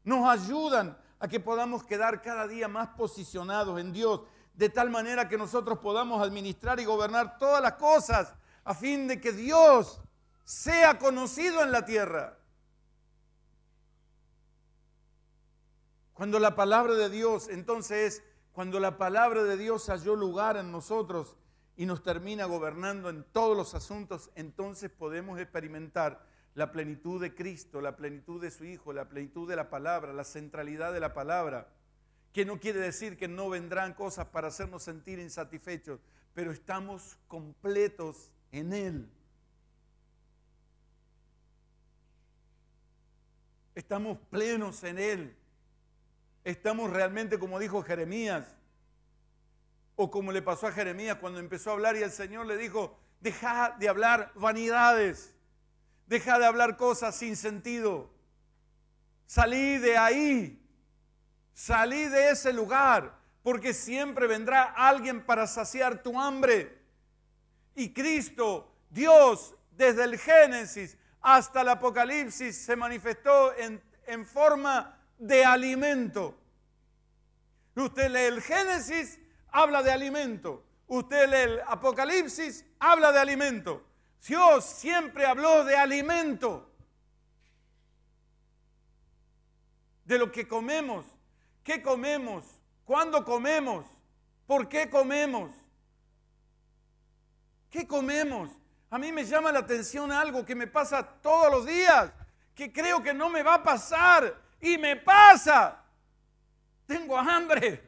nos ayudan a que podamos quedar cada día más posicionados en Dios, de tal manera que nosotros podamos administrar y gobernar todas las cosas a fin de que Dios sea conocido en la tierra. Cuando la palabra de Dios, entonces, cuando la palabra de Dios halló lugar en nosotros y nos termina gobernando en todos los asuntos, entonces podemos experimentar la plenitud de Cristo, la plenitud de su Hijo, la plenitud de la palabra, la centralidad de la palabra, que no quiere decir que no vendrán cosas para hacernos sentir insatisfechos, pero estamos completos en Él. Estamos plenos en Él. Estamos realmente como dijo Jeremías, o como le pasó a Jeremías cuando empezó a hablar y el Señor le dijo, deja de hablar vanidades, deja de hablar cosas sin sentido, salí de ahí, salí de ese lugar, porque siempre vendrá alguien para saciar tu hambre. Y Cristo, Dios, desde el Génesis hasta el Apocalipsis, se manifestó en, en forma de alimento. Usted lee el Génesis, habla de alimento. Usted lee el Apocalipsis, habla de alimento. Dios siempre habló de alimento, de lo que comemos, qué comemos, cuándo comemos, por qué comemos, qué comemos. A mí me llama la atención algo que me pasa todos los días, que creo que no me va a pasar, y me pasa. Tengo hambre.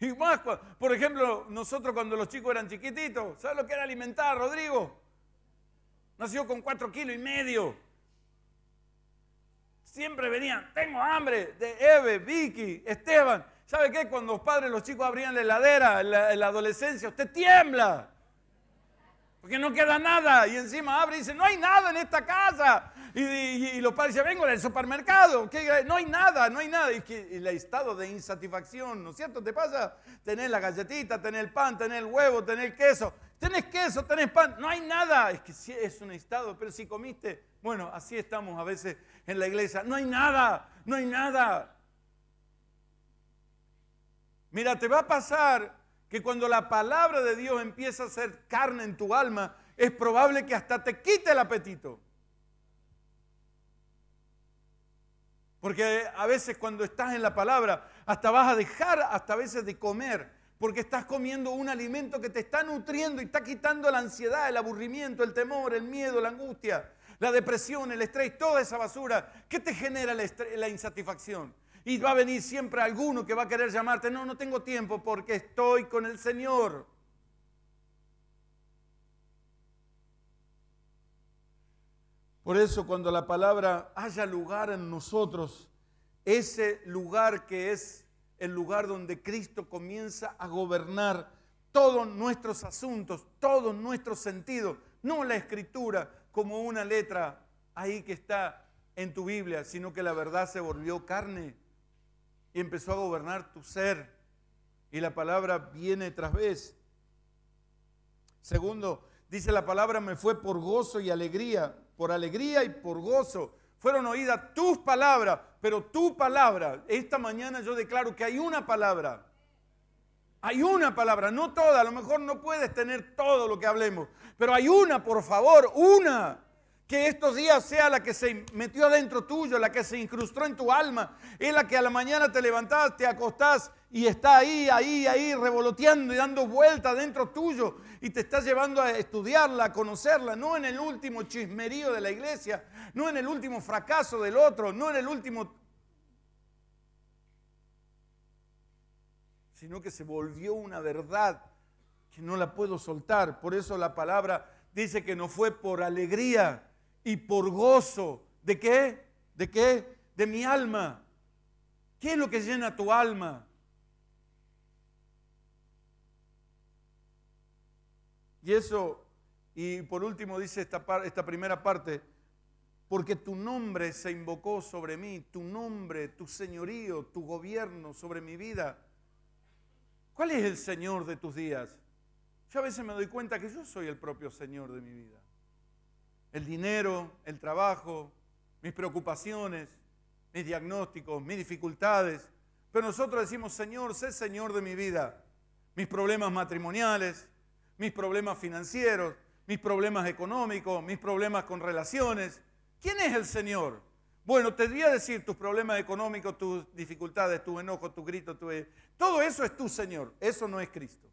Y más, por ejemplo, nosotros cuando los chicos eran chiquititos, ¿sabes lo que era alimentar, Rodrigo? Nació con cuatro kilos y medio. Siempre venían, tengo hambre, de Eve, Vicky, Esteban. ¿Sabe qué? Cuando los padres, los chicos abrían la heladera en en la adolescencia, usted tiembla que no queda nada. Y encima abre y dice, no hay nada en esta casa. Y, los padres dicen, vengo del supermercado, no hay nada, no hay nada. Y, que, el estado de insatisfacción, ¿no es cierto? ¿Te pasa? Tener la galletita, tener el pan, tener el huevo, tener el queso. Tenés queso, tenés pan, no hay nada. Es que sí, es un estado, pero si comiste, bueno, así estamos a veces en la iglesia. No hay nada, no hay nada. Mira, te va a pasar que cuando la palabra de Dios empieza a ser carne en tu alma, es probable que hasta te quite el apetito. Porque a veces cuando estás en la palabra, hasta vas a dejar hasta a veces de comer, porque estás comiendo un alimento que te está nutriendo y está quitando la ansiedad, el aburrimiento, el temor, el miedo, la angustia, la depresión, el estrés, toda esa basura. ¿Qué te genera la insatisfacción? y va a venir siempre alguno que va a querer llamarte. No, no tengo tiempo porque estoy con el Señor. Por eso cuando la palabra haya lugar en nosotros, ese lugar que es el lugar donde Cristo comienza a gobernar todos nuestros asuntos, todos nuestros sentidos, no la escritura como una letra ahí que está en tu Biblia, sino que la verdad se volvió carne y empezó a gobernar tu ser. Y la palabra viene tras vez. Segundo, dice la palabra, me fue por gozo y alegría, por alegría y por gozo. Fueron oídas tus palabras, pero tu palabra, esta mañana yo declaro que hay una palabra. Hay una palabra, no toda, a lo mejor no puedes tener todo lo que hablemos, pero hay una, por favor, una que estos días sea la que se metió adentro tuyo, la que se incrustó en tu alma, es la que a la mañana te levantás, te acostás y está ahí, ahí, ahí, revoloteando y dando vueltas dentro tuyo y te está llevando a estudiarla, a conocerla, no en el último chismerío de la iglesia, no en el último fracaso del otro, no en el último... sino que se volvió una verdad que no la puedo soltar. Por eso la palabra dice que no fue por alegría y por gozo. ¿De qué? ¿De qué? De mi alma. ¿Qué es lo que llena tu alma? Y eso, y por último dice esta, esta primera parte, porque tu nombre se invocó sobre mí, tu nombre, tu señorío, tu gobierno sobre mi vida. ¿Cuál es el Señor de tus días? Yo a veces me doy cuenta que yo soy el propio Señor de mi vida el dinero, el trabajo, mis preocupaciones, mis diagnósticos, mis dificultades. Pero nosotros decimos, Señor, sé Señor de mi vida, mis problemas matrimoniales, mis problemas financieros, mis problemas económicos, mis problemas con relaciones. ¿Quién es el Señor? Bueno, te a decir tus problemas económicos, tus dificultades, tu enojo, tu grito, tu... E-. todo eso es tu Señor, eso no es Cristo.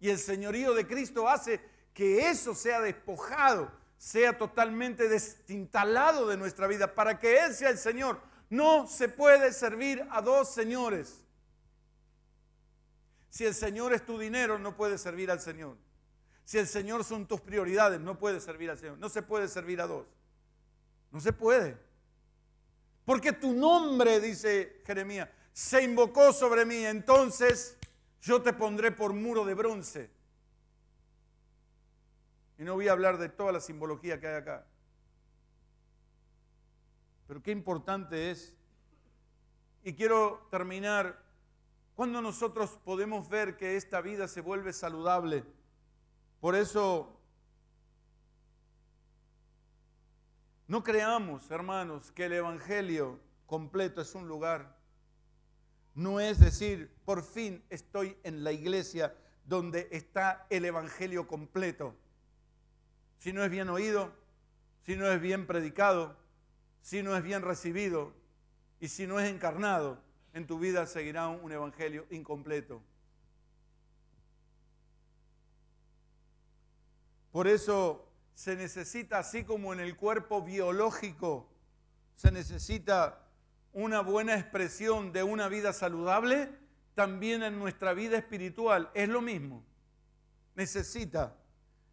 Y el señorío de Cristo hace que eso sea despojado sea totalmente destintalado de nuestra vida, para que Él sea el Señor. No se puede servir a dos señores. Si el Señor es tu dinero, no puedes servir al Señor. Si el Señor son tus prioridades, no puedes servir al Señor. No se puede servir a dos. No se puede. Porque tu nombre, dice Jeremías, se invocó sobre mí. Entonces yo te pondré por muro de bronce y no voy a hablar de toda la simbología que hay acá. Pero qué importante es. Y quiero terminar. Cuando nosotros podemos ver que esta vida se vuelve saludable. Por eso No creamos, hermanos, que el Evangelio completo es un lugar. No es decir, por fin estoy en la iglesia donde está el Evangelio completo si no es bien oído, si no es bien predicado, si no es bien recibido y si no es encarnado, en tu vida seguirá un, evangelio incompleto. Por eso se necesita, así como en el cuerpo biológico, se necesita una buena expresión de una vida saludable, también en nuestra vida espiritual es lo mismo. Necesita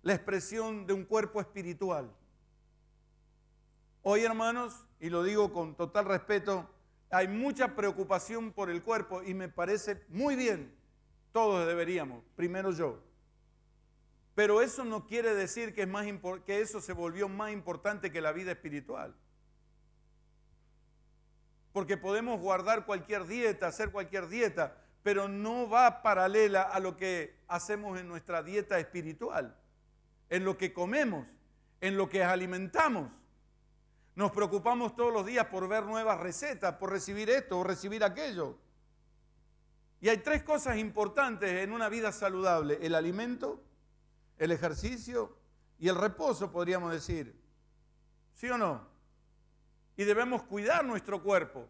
la expresión de un cuerpo espiritual. Hoy, hermanos, y lo digo con total respeto, hay mucha preocupación por el cuerpo y me parece muy bien, todos deberíamos, primero yo. Pero eso no quiere decir que, eso se volvió más importante que la vida espiritual. Porque podemos guardar cualquier dieta, hacer cualquier dieta, pero no va paralela a lo que hacemos en nuestra dieta espiritual en lo que comemos, en lo que alimentamos. Nos preocupamos todos los días por ver nuevas recetas, por recibir esto o recibir aquello. Y hay tres cosas importantes en una vida saludable, el alimento, el ejercicio y el reposo, podríamos decir. ¿Sí o no? Y debemos cuidar nuestro cuerpo.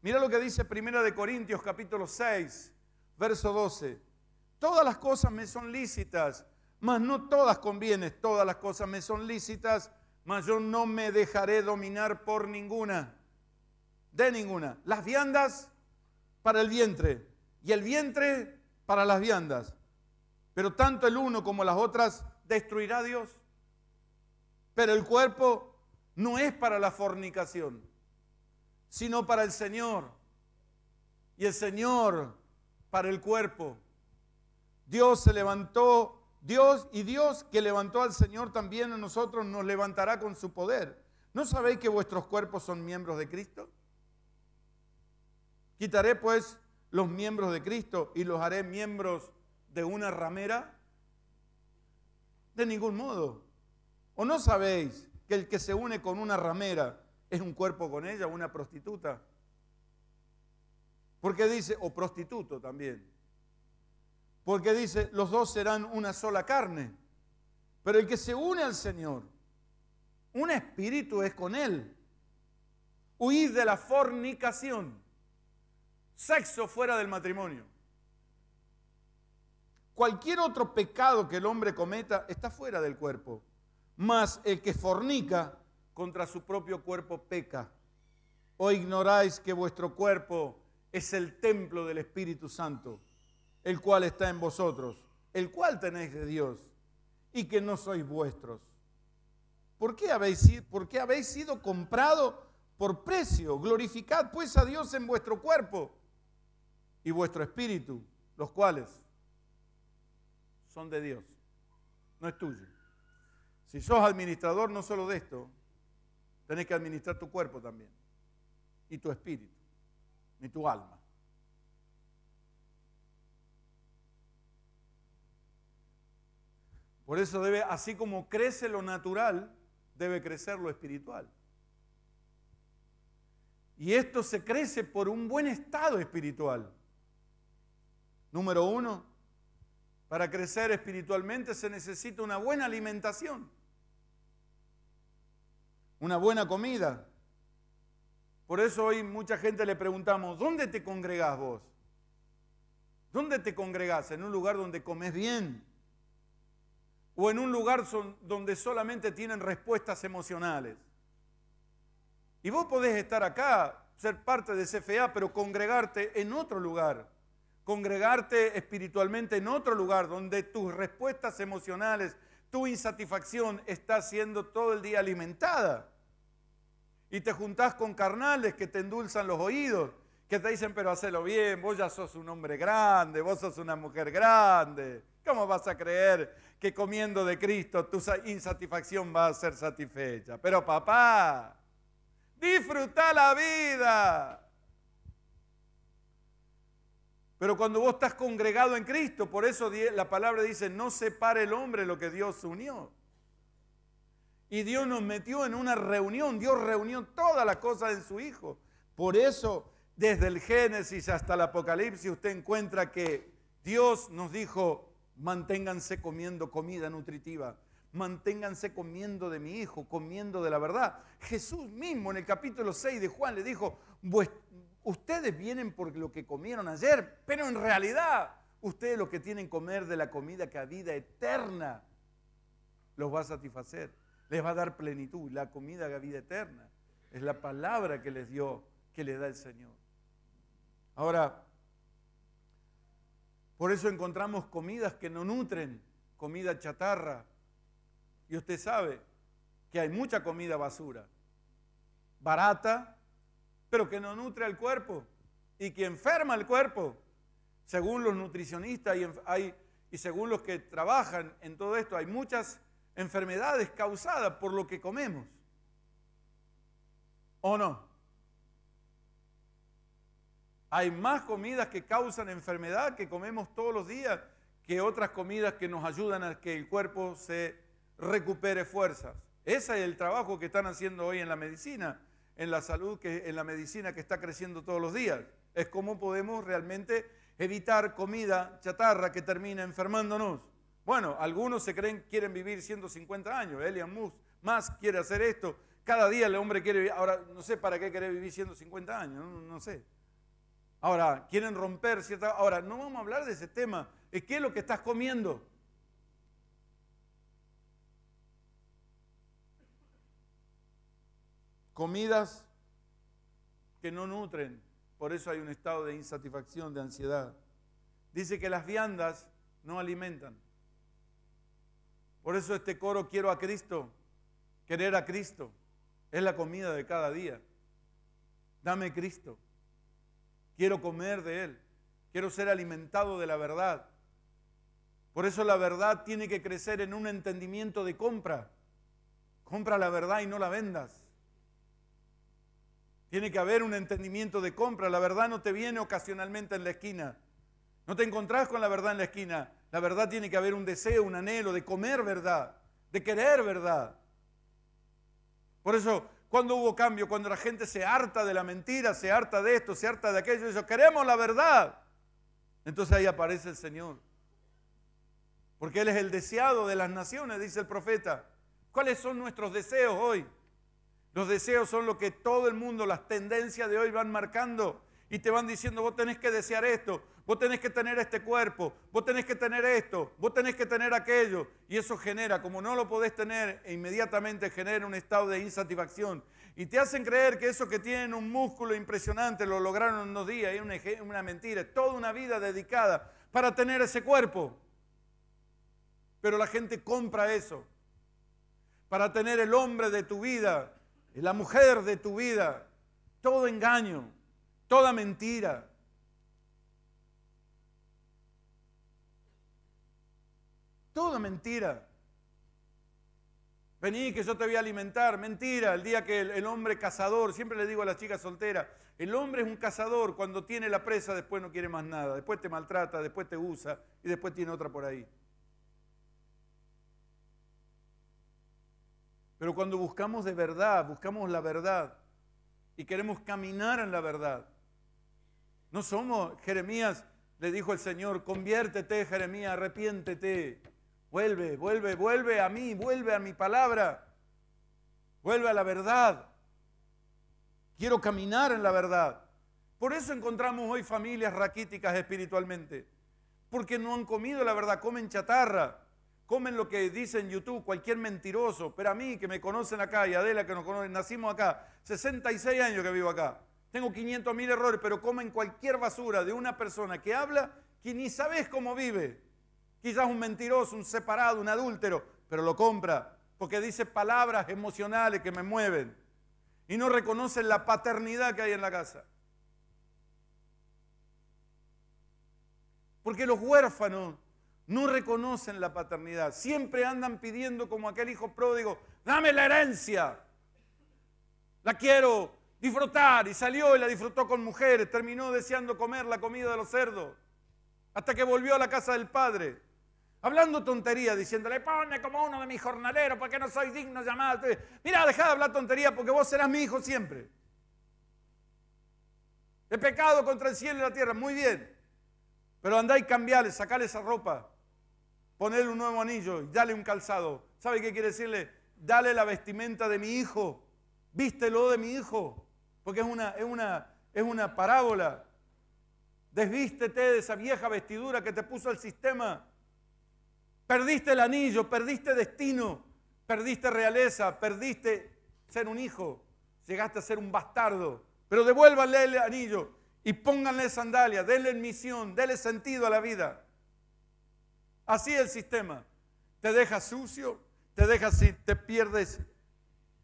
Mira lo que dice 1 Corintios capítulo 6, verso 12. Todas las cosas me son lícitas, mas no todas convienen, todas las cosas me son lícitas, mas yo no me dejaré dominar por ninguna, de ninguna. Las viandas para el vientre y el vientre para las viandas, pero tanto el uno como las otras destruirá Dios. Pero el cuerpo no es para la fornicación, sino para el Señor. Y el Señor para el cuerpo. Dios se levantó Dios y Dios que levantó al Señor también a nosotros nos levantará con su poder. ¿No sabéis que vuestros cuerpos son miembros de Cristo? Quitaré pues los miembros de Cristo y los haré miembros de una ramera. De ningún modo. ¿O no sabéis que el que se une con una ramera es un cuerpo con ella, una prostituta? Porque dice, o prostituto también. Porque dice, los dos serán una sola carne. Pero el que se une al Señor, un espíritu es con Él. Huid de la fornicación. Sexo fuera del matrimonio. Cualquier otro pecado que el hombre cometa está fuera del cuerpo. Mas el que fornica contra su propio cuerpo peca. ¿O ignoráis que vuestro cuerpo es el templo del Espíritu Santo? el cual está en vosotros, el cual tenéis de Dios, y que no sois vuestros. ¿Por qué habéis, sido comprado por precio? Glorificad pues a Dios en vuestro cuerpo y vuestro espíritu, los cuales son de Dios, no es tuyo. Si sos administrador no solo de esto, tenés que administrar tu cuerpo también, y tu espíritu, y tu alma. Por eso debe, así como crece lo natural, debe crecer lo espiritual. Y esto se crece por un buen estado espiritual. Número uno, para crecer espiritualmente se necesita una buena alimentación, una buena comida. Por eso hoy mucha gente le preguntamos, ¿dónde te congregás vos? ¿Dónde te congregás? ¿En un lugar donde comes bien? o en un lugar donde solamente tienen respuestas emocionales. Y vos podés estar acá, ser parte de CFA, pero congregarte en otro lugar, congregarte espiritualmente en otro lugar donde tus respuestas emocionales, tu insatisfacción está siendo todo el día alimentada. Y te juntás con carnales que te endulzan los oídos que te dicen, pero hacelo bien, vos ya sos un hombre grande, vos sos una mujer grande. ¿Cómo vas a creer que comiendo de Cristo tu insatisfacción va a ser satisfecha? Pero papá, disfruta la vida. Pero cuando vos estás congregado en Cristo, por eso la palabra dice, no separe el hombre lo que Dios unió. Y Dios nos metió en una reunión, Dios reunió todas las cosas en su Hijo. Por eso desde el Génesis hasta el Apocalipsis, usted encuentra que Dios nos dijo, manténganse comiendo comida nutritiva, manténganse comiendo de mi hijo, comiendo de la verdad. Jesús mismo en el capítulo 6 de Juan le dijo, ustedes vienen por lo que comieron ayer, pero en realidad ustedes lo que tienen que comer de la comida que a vida eterna los va a satisfacer, les va a dar plenitud, la comida que a vida eterna. Es la palabra que les dio, que le da el Señor. Ahora, por eso encontramos comidas que no nutren, comida chatarra. Y usted sabe que hay mucha comida basura, barata, pero que no nutre al cuerpo y que enferma al cuerpo. Según los nutricionistas y, y según los que trabajan en todo esto, hay muchas enfermedades causadas por lo que comemos. ¿O no? Hay más comidas que causan enfermedad que comemos todos los días que otras comidas que nos ayudan a que el cuerpo se recupere fuerzas. Ese es el trabajo que están haciendo hoy en la medicina, en la salud, que, en la medicina que está creciendo todos los días. Es cómo podemos realmente evitar comida chatarra que termina enfermándonos. Bueno, algunos se creen quieren vivir 150 años. Elian Musk más quiere hacer esto. Cada día el hombre quiere, ahora no sé para qué quiere vivir 150 años, no sé. Ahora, quieren romper cierta... Ahora, no vamos a hablar de ese tema. ¿Qué es lo que estás comiendo? Comidas que no nutren. Por eso hay un estado de insatisfacción, de ansiedad. Dice que las viandas no alimentan. Por eso este coro quiero a Cristo, querer a Cristo, es la comida de cada día. Dame Cristo. Quiero comer de Él. Quiero ser alimentado de la verdad. Por eso la verdad tiene que crecer en un entendimiento de compra. Compra la verdad y no la vendas. Tiene que haber un entendimiento de compra. La verdad no te viene ocasionalmente en la esquina. No te encontrás con la verdad en la esquina. La verdad tiene que haber un deseo, un anhelo de comer verdad, de querer verdad. Por eso cuando hubo cambio, cuando la gente se harta de la mentira, se harta de esto, se harta de aquello, ellos queremos la verdad. Entonces ahí aparece el Señor. Porque Él es el deseado de las naciones, dice el profeta. ¿Cuáles son nuestros deseos hoy? Los deseos son lo que todo el mundo, las tendencias de hoy van marcando y te van diciendo, vos tenés que desear esto, vos tenés que tener este cuerpo, vos tenés que tener esto, vos tenés que tener aquello. Y eso genera, como no lo podés tener, e inmediatamente genera un estado de insatisfacción. Y te hacen creer que eso que tienen un músculo impresionante lo lograron en unos días, es una, una mentira, toda una vida dedicada para tener ese cuerpo. Pero la gente compra eso, para tener el hombre de tu vida, la mujer de tu vida, todo engaño, toda mentira. Todo mentira. Vení que yo te voy a alimentar. Mentira, el día que el, hombre cazador, siempre le digo a las chicas solteras, el hombre es un cazador, cuando tiene la presa después no quiere más nada, después te maltrata, después te usa y después tiene otra por ahí. Pero cuando buscamos de verdad, buscamos la verdad y queremos caminar en la verdad, no somos, Jeremías le dijo el Señor, conviértete Jeremías, arrepiéntete. Vuelve, vuelve, vuelve a mí, vuelve a mi palabra, vuelve a la verdad. Quiero caminar en la verdad. Por eso encontramos hoy familias raquíticas espiritualmente, porque no han comido la verdad, comen chatarra, comen lo que dice en YouTube cualquier mentiroso, pero a mí que me conocen acá y Adela que nos conocen, nacimos acá, 66 años que vivo acá, tengo 500 mil errores, pero comen cualquier basura de una persona que habla que ni sabes cómo vive. Quizás un mentiroso, un separado, un adúltero, pero lo compra porque dice palabras emocionales que me mueven y no reconocen la paternidad que hay en la casa. Porque los huérfanos no reconocen la paternidad. Siempre andan pidiendo como aquel hijo pródigo, dame la herencia, la quiero disfrutar. Y salió y la disfrutó con mujeres, terminó deseando comer la comida de los cerdos, hasta que volvió a la casa del padre. Hablando tontería, diciéndole, pone como uno de mis jornaleros porque no soy digno llamarte Mira, deja de hablar tontería porque vos serás mi hijo siempre. He pecado contra el cielo y la tierra, muy bien. Pero andá y cambiale, sacale esa ropa, ponerle un nuevo anillo y dale un calzado. ¿Sabe qué quiere decirle? Dale la vestimenta de mi hijo, vístelo de mi hijo, porque es una, es una, es una parábola. Desvístete de esa vieja vestidura que te puso el sistema Perdiste el anillo, perdiste destino, perdiste realeza, perdiste ser un hijo, llegaste a ser un bastardo. Pero devuélvanle el anillo y pónganle sandalia, denle misión, denle sentido a la vida. Así es el sistema. Te deja sucio, te deja sin, te pierdes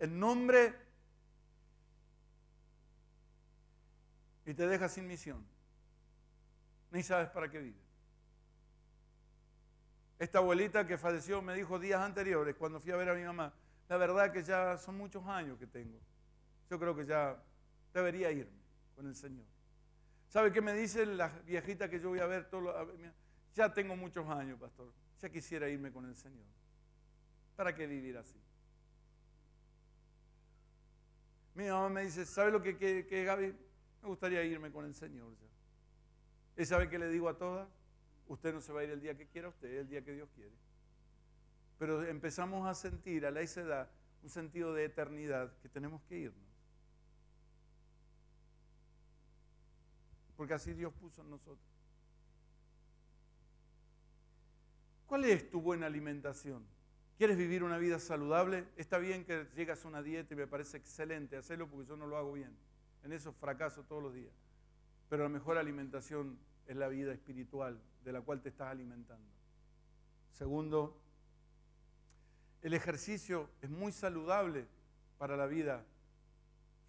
el nombre y te deja sin misión. Ni sabes para qué vives. Esta abuelita que falleció me dijo días anteriores, cuando fui a ver a mi mamá, la verdad que ya son muchos años que tengo. Yo creo que ya debería irme con el Señor. ¿Sabe qué me dice la viejita que yo voy a ver? Todo ya tengo muchos años, pastor. Ya quisiera irme con el Señor. ¿Para qué vivir así? Mi mamá me dice, ¿sabe lo que, que, Gaby? Me gustaría irme con el Señor ¿Y sabe qué le digo a todas? Usted no se va a ir el día que quiera, usted el día que Dios quiere. Pero empezamos a sentir a la edad un sentido de eternidad que tenemos que irnos. Porque así Dios puso en nosotros. ¿Cuál es tu buena alimentación? ¿Quieres vivir una vida saludable? Está bien que llegas a una dieta y me parece excelente hacerlo porque yo no lo hago bien. En eso fracaso todos los días. Pero la mejor alimentación es la vida espiritual de la cual te estás alimentando. Segundo, el ejercicio es muy saludable para la vida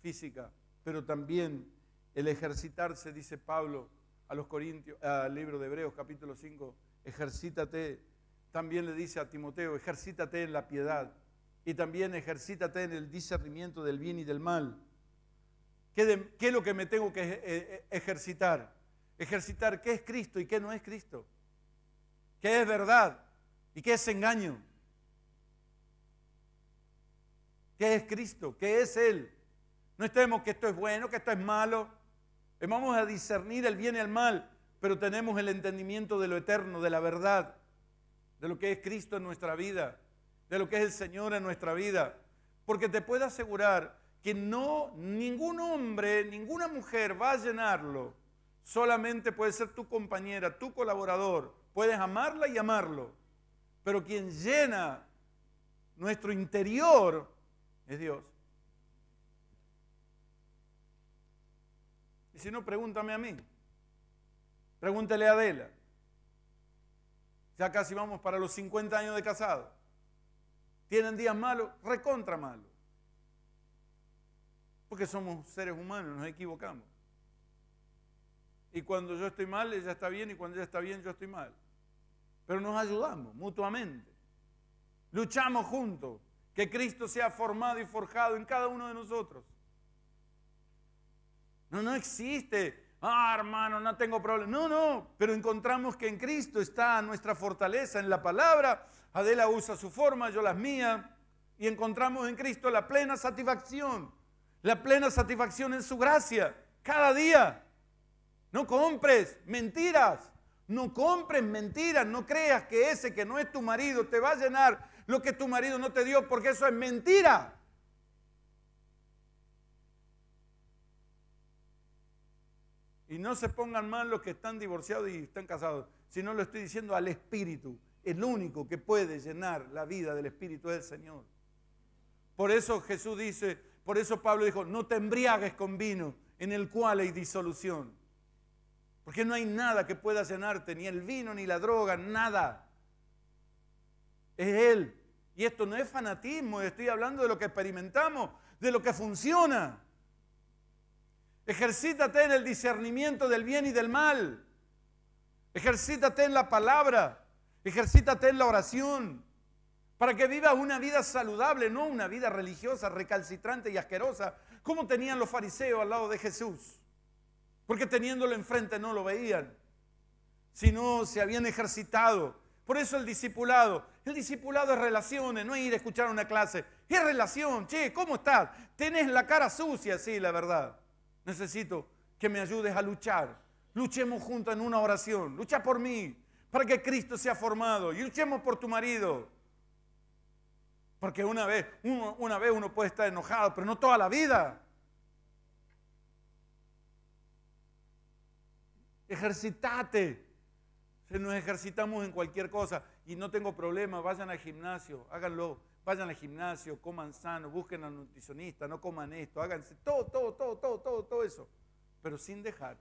física, pero también el ejercitarse, dice Pablo a los Corintios, al libro de Hebreos capítulo 5, ejercítate, también le dice a Timoteo, ejercítate en la piedad y también ejercítate en el discernimiento del bien y del mal. ¿Qué, qué es lo que me tengo que eh, eh, ejercitar? ejercitar qué es Cristo y qué no es Cristo, qué es verdad y qué es engaño, qué es Cristo, qué es Él. No estemos que esto es bueno, que esto es malo. Vamos a discernir el bien y el mal, pero tenemos el entendimiento de lo eterno, de la verdad, de lo que es Cristo en nuestra vida, de lo que es el Señor en nuestra vida. Porque te puedo asegurar que no ningún hombre, ninguna mujer va a llenarlo solamente puede ser tu compañera, tu colaborador. Puedes amarla y amarlo. Pero quien llena nuestro interior es Dios. Y si no, pregúntame a mí. Pregúntale a Adela. Ya casi vamos para los 50 años de casado. ¿Tienen días malos? Recontra malos. Porque somos seres humanos, nos equivocamos. Y cuando yo estoy mal, ella está bien, y cuando ella está bien, yo estoy mal. Pero nos ayudamos mutuamente. Luchamos juntos. Que Cristo sea formado y forjado en cada uno de nosotros. No, no existe. Ah, hermano, no tengo problema. No, no, pero encontramos que en Cristo está nuestra fortaleza, en la palabra. Adela usa su forma, yo las mías. Y encontramos en Cristo la plena satisfacción. La plena satisfacción en su gracia. Cada día. No compres mentiras. No compres mentiras. No creas que ese que no es tu marido te va a llenar lo que tu marido no te dio porque eso es mentira. Y no se pongan mal los que están divorciados y están casados, Si no lo estoy diciendo al Espíritu. El único que puede llenar la vida del Espíritu es el Señor. Por eso Jesús dice, por eso Pablo dijo, no te embriagues con vino en el cual hay disolución. Porque no hay nada que pueda llenarte, ni el vino, ni la droga, nada. Es Él. Y esto no es fanatismo, estoy hablando de lo que experimentamos, de lo que funciona. Ejercítate en el discernimiento del bien y del mal. Ejercítate en la palabra. Ejercítate en la oración. Para que vivas una vida saludable, no una vida religiosa, recalcitrante y asquerosa, como tenían los fariseos al lado de Jesús porque teniéndolo enfrente no lo veían, sino se habían ejercitado. Por eso el discipulado, el discipulado es relaciones, no es ir a escuchar una clase, ¿Qué relación, che, ¿cómo estás? Tenés la cara sucia, sí, la verdad. Necesito que me ayudes a luchar. Luchemos juntos en una oración, lucha por mí, para que Cristo sea formado, y luchemos por tu marido. Porque una vez, una vez uno puede estar enojado, pero no toda la vida. Ejercitate. si nos ejercitamos en cualquier cosa y no tengo problema, vayan al gimnasio, háganlo, vayan al gimnasio, coman sano, busquen al nutricionista, no coman esto, háganse todo, todo, todo, todo, todo, todo eso, pero sin dejar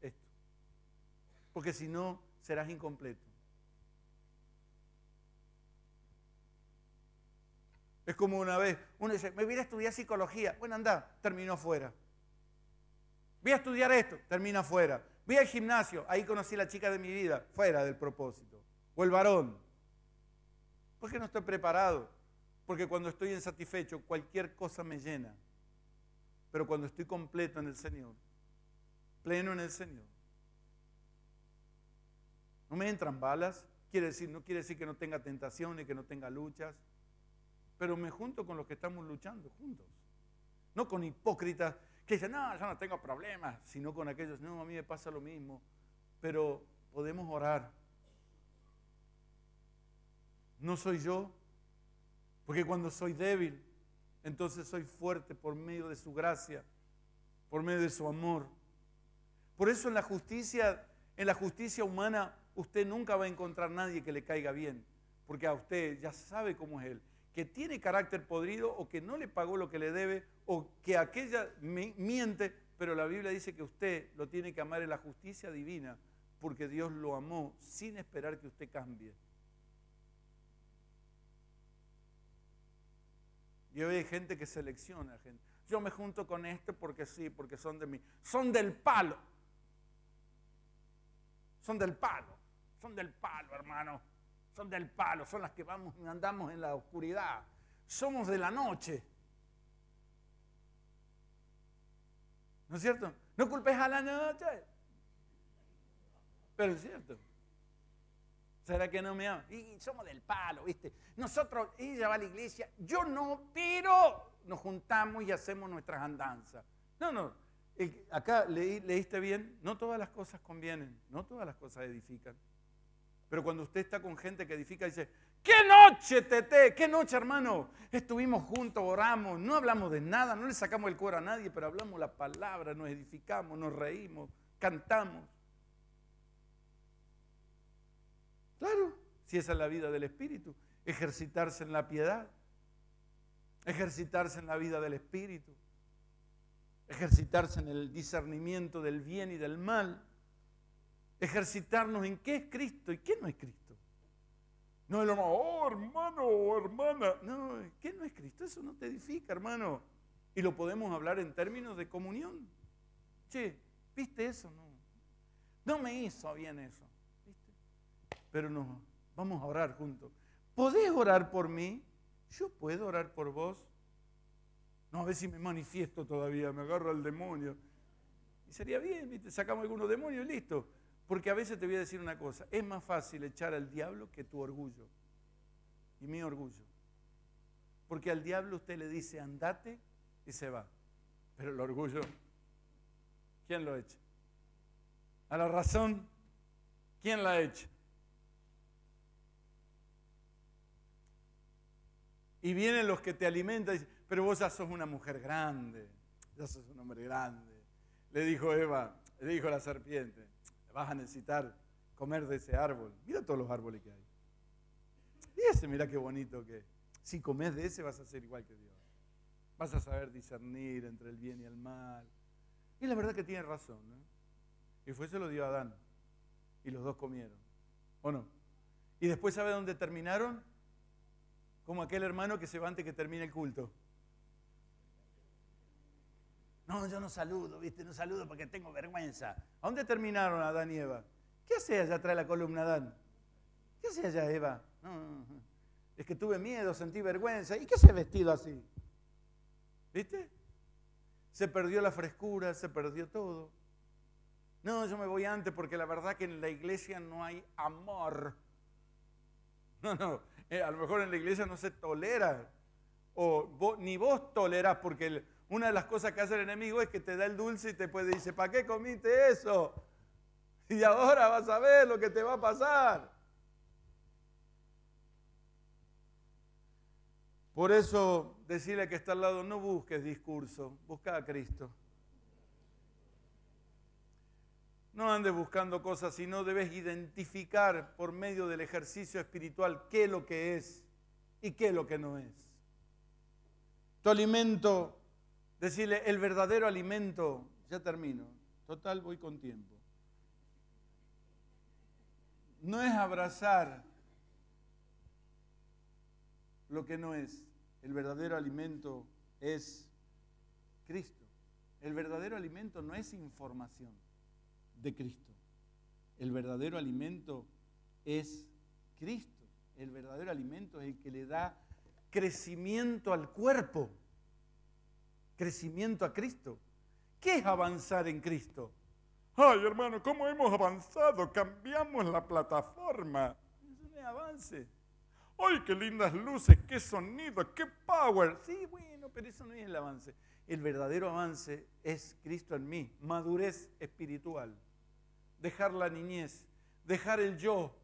esto, porque si no serás incompleto. Es como una vez, uno dice, me voy a estudiar psicología, bueno, anda, terminó afuera Voy a estudiar esto, termina afuera Voy al gimnasio, ahí conocí la chica de mi vida, fuera del propósito. O el varón. Porque no estoy preparado. Porque cuando estoy insatisfecho, cualquier cosa me llena. Pero cuando estoy completo en el Señor, pleno en el Señor, no me entran balas. Quiere decir, no quiere decir que no tenga tentaciones, que no tenga luchas. Pero me junto con los que estamos luchando juntos. No con hipócritas que dicen, no, yo no tengo problemas, sino con aquellos, no, a mí me pasa lo mismo, pero podemos orar. No soy yo, porque cuando soy débil, entonces soy fuerte por medio de su gracia, por medio de su amor. Por eso en la justicia, en la justicia humana, usted nunca va a encontrar a nadie que le caiga bien, porque a usted ya sabe cómo es él que tiene carácter podrido o que no le pagó lo que le debe o que aquella miente, pero la Biblia dice que usted lo tiene que amar en la justicia divina porque Dios lo amó sin esperar que usted cambie. Y hoy hay gente que selecciona gente. Yo me junto con este porque sí, porque son de mí. Son del palo. Son del palo. Son del palo, hermano son del palo, son las que vamos andamos en la oscuridad, somos de la noche. ¿No es cierto? No culpes a la noche. Pero es cierto. ¿Será que no me ama? Y somos del palo, ¿viste? Nosotros, ella va a la iglesia, yo no, pero nos juntamos y hacemos nuestras andanzas. No, no. Acá leíste bien, no todas las cosas convienen, no todas las cosas edifican. Pero cuando usted está con gente que edifica, dice, ¡qué noche, Tete! ¡Qué noche, hermano! Estuvimos juntos, oramos, no hablamos de nada, no le sacamos el cuero a nadie, pero hablamos la palabra, nos edificamos, nos reímos, cantamos. Claro, si esa es la vida del Espíritu, ejercitarse en la piedad, ejercitarse en la vida del Espíritu, ejercitarse en el discernimiento del bien y del mal ejercitarnos en qué es Cristo y qué no es Cristo. No es lo más oh hermano o oh, hermana. No, ¿qué no es Cristo? Eso no te edifica, hermano. Y lo podemos hablar en términos de comunión. Che, ¿viste eso? No, no me hizo bien eso. ¿viste? Pero no vamos a orar juntos. ¿Podés orar por mí? Yo puedo orar por vos. No, a ver si me manifiesto todavía, me agarro al demonio. Y sería bien, ¿viste? sacamos algunos demonios y listo. Porque a veces te voy a decir una cosa, es más fácil echar al diablo que tu orgullo y mi orgullo. Porque al diablo usted le dice andate y se va. Pero el orgullo, ¿quién lo echa? A la razón, ¿quién la echa? Y vienen los que te alimentan y dicen, pero vos ya sos una mujer grande, ya sos un hombre grande. Le dijo Eva, le dijo la serpiente vas a necesitar comer de ese árbol. Mira todos los árboles que hay. Y ese, mira qué bonito que Si comes de ese vas a ser igual que Dios. Vas a saber discernir entre el bien y el mal. Y la verdad que tiene razón. Y fue eso lo dio Adán. Y los dos comieron. ¿O no? Y después sabe dónde terminaron. Como aquel hermano que se va antes que termine el culto. No, yo no saludo, ¿viste? No saludo porque tengo vergüenza. ¿A dónde terminaron Adán y Eva? ¿Qué hace allá atrás de la columna, Adán? ¿Qué hace allá, Eva? No, Es que tuve miedo, sentí vergüenza. ¿Y qué se vestido así? ¿Viste? Se perdió la frescura, se perdió todo. No, yo me voy antes porque la verdad que en la iglesia no hay amor. No, no, eh, a lo mejor en la iglesia no se tolera. O ni vos tolerás porque el, una de las cosas que hace el enemigo es que te da el dulce y te puede dice, ¿para qué comiste eso? [LAUGHS] Y ahora vas a ver lo que te va a pasar. Por eso decirle que está al lado, no busques discurso, busca a Cristo. No andes buscando cosas, sino debes identificar por medio del ejercicio espiritual qué es lo que es y qué es lo que no es. Tu alimento Decirle, el verdadero alimento, ya termino, total voy con tiempo. No es abrazar lo que no es. El verdadero alimento es Cristo. El verdadero alimento no es información de Cristo. El verdadero alimento es Cristo. El verdadero alimento es el que le da crecimiento al cuerpo crecimiento a Cristo. ¿Qué es avanzar en Cristo? Ay, hermano, ¿cómo hemos avanzado? Cambiamos la plataforma. Es avance. ¡Ay, qué lindas luces! ¡Qué sonido! ¡Qué power! Sí, bueno, pero eso no es el avance. El verdadero avance es Cristo en mí, madurez espiritual, dejar la niñez, dejar el yo,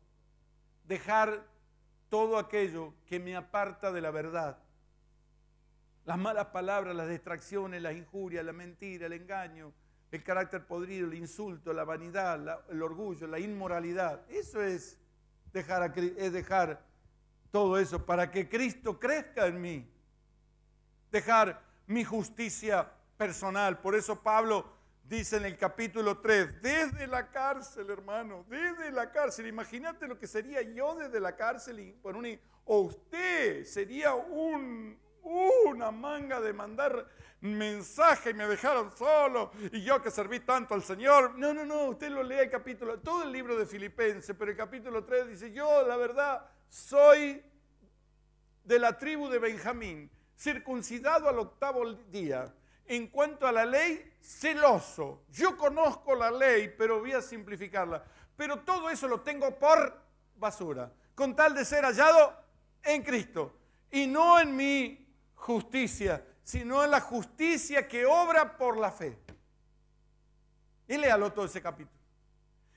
dejar todo aquello que me aparta de la verdad las malas palabras, las distracciones, las injurias, la mentira, el engaño, el carácter podrido, el insulto, la vanidad, el orgullo, la inmoralidad. Eso es dejar, dejar todo eso para que Cristo crezca en mí. Dejar mi justicia personal. Por eso Pablo dice en el capítulo 3, desde la cárcel, hermano, desde la cárcel. Imagínate lo que sería yo desde la cárcel o usted sería un una manga de mandar mensaje y me dejaron solo y yo que serví tanto al Señor. No, no, no, usted lo lee el capítulo, todo el libro de Filipenses, pero el capítulo 3 dice, yo la verdad soy de la tribu de Benjamín, circuncidado al octavo día. En cuanto a la ley, celoso. Yo conozco la ley, pero voy a simplificarla. Pero todo eso lo tengo por basura, con tal de ser hallado en Cristo y no en mí justicia, sino en la justicia que obra por la fe. Y léalo todo ese capítulo.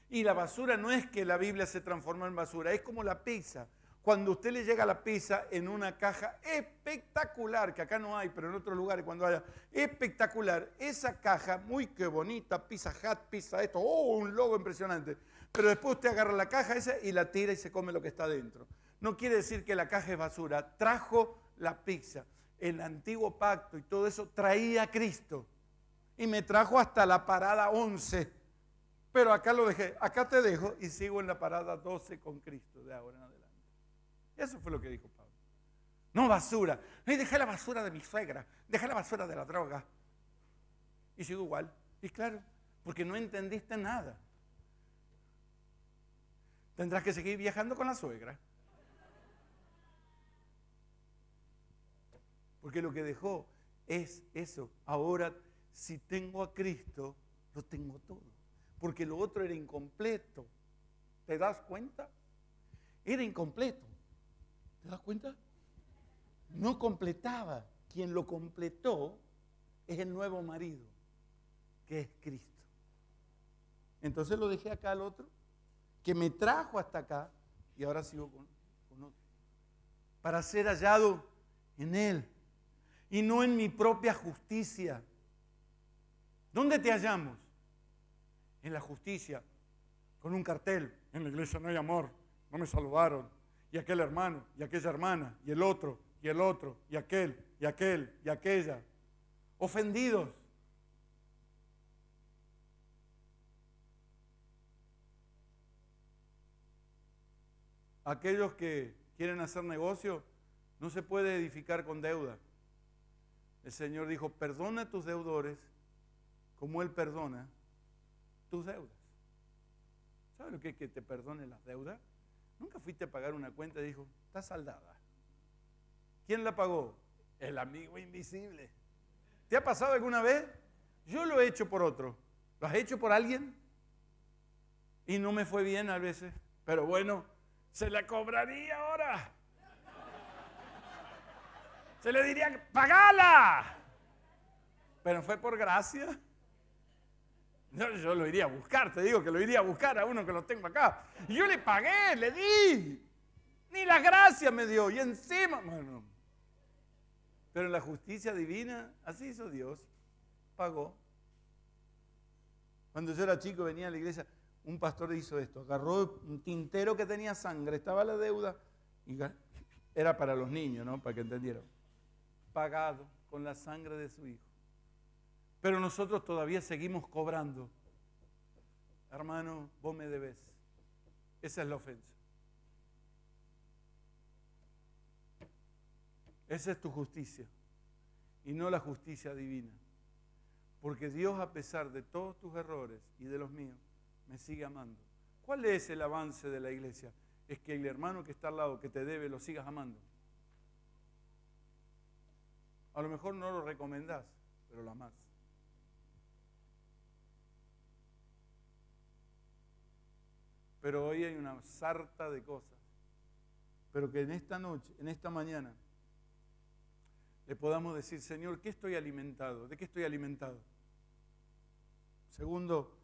Y la basura no es que la Biblia se transforma en basura, es como la pizza. Cuando usted le llega la pizza en una caja espectacular, que acá no hay, pero en otros lugares cuando haya, espectacular, esa caja, muy que bonita, pizza hat, pizza esto, oh, un logo impresionante. Pero después usted agarra la caja esa y la tira y se come lo que está dentro. No quiere decir que la caja es basura, trajo la pizza el antiguo pacto y todo eso traía a Cristo. Y me trajo hasta la parada 11. Pero acá lo dejé, acá te dejo y sigo en la parada 12 con Cristo de ahora en adelante. Eso fue lo que dijo Pablo. No basura. y dejé la basura de mi suegra, dejé la basura de la droga. Y sigo igual. Y claro, porque no entendiste nada. Tendrás que seguir viajando con la suegra. Porque lo que dejó es eso. Ahora, si tengo a Cristo, lo tengo todo. Porque lo otro era incompleto. ¿Te das cuenta? Era incompleto. ¿Te das cuenta? No completaba. Quien lo completó es el nuevo marido, que es Cristo. Entonces lo dejé acá al otro, que me trajo hasta acá, y ahora sigo con, otro. Para ser hallado en Él y no en mi propia justicia. ¿Dónde te hallamos? En la justicia, con un cartel. En la iglesia no hay amor, no me saludaron. Y aquel hermano, y aquella hermana, y el otro, y el otro, y aquel, y aquel, y aquella. Ofendidos. Aquellos que quieren hacer negocio, no se puede edificar con deuda. El Señor dijo, perdona a tus deudores como Él perdona tus deudas. ¿Sabes lo que es que te perdone las deudas? Nunca fuiste a pagar una cuenta y dijo, está saldada. ¿Quién la pagó? El amigo invisible. ¿Te ha pasado alguna vez? Yo lo he hecho por otro. ¿Lo has hecho por alguien? Y no me fue bien a veces. Pero bueno, se la cobraría ahora. Se le diría, pagala. Pero fue por gracia. Yo, yo lo iría a buscar, te digo que lo iría a buscar a uno que lo tengo acá. Y yo le pagué, le di. Ni la gracia me dio. Y encima, bueno. Pero en la justicia divina, así hizo Dios. Pagó. Cuando yo era chico, venía a la iglesia, un pastor hizo esto. Agarró un tintero que tenía sangre, estaba la deuda. Y era para los niños, ¿no? Para que entendieran pagado con la sangre de su Hijo. Pero nosotros todavía seguimos cobrando. Hermano, vos me debes. Esa es la ofensa. Esa es tu justicia y no la justicia divina. Porque Dios, a pesar de todos tus errores y de los míos, me sigue amando. ¿Cuál es el avance de la iglesia? Es que el hermano que está al lado, que te debe, lo sigas amando. A lo mejor no lo recomendás, pero lo amás. Pero hoy hay una sarta de cosas. Pero que en esta noche, en esta mañana, le podamos decir, Señor, ¿qué estoy alimentado? ¿De qué estoy alimentado? Segundo,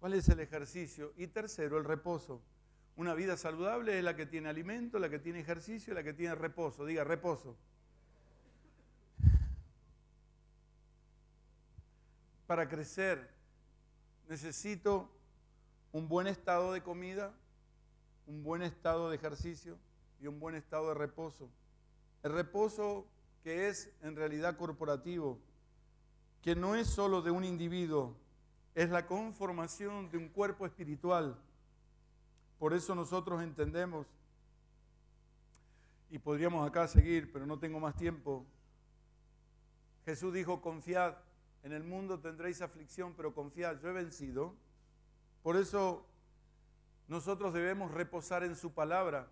¿cuál es el ejercicio? Y tercero, el reposo. Una vida saludable es la que tiene alimento, la que tiene ejercicio, y la que tiene reposo. Diga, reposo. para crecer necesito un buen estado de comida, un buen estado de ejercicio y un buen estado de reposo. El reposo que es en realidad corporativo, que no es solo de un individuo, es la conformación de un cuerpo espiritual. Por eso nosotros entendemos, y podríamos acá seguir, pero no tengo más tiempo, Jesús dijo, confiad, en el mundo tendréis aflicción, pero confiad, yo he vencido. Por eso nosotros debemos reposar en su palabra.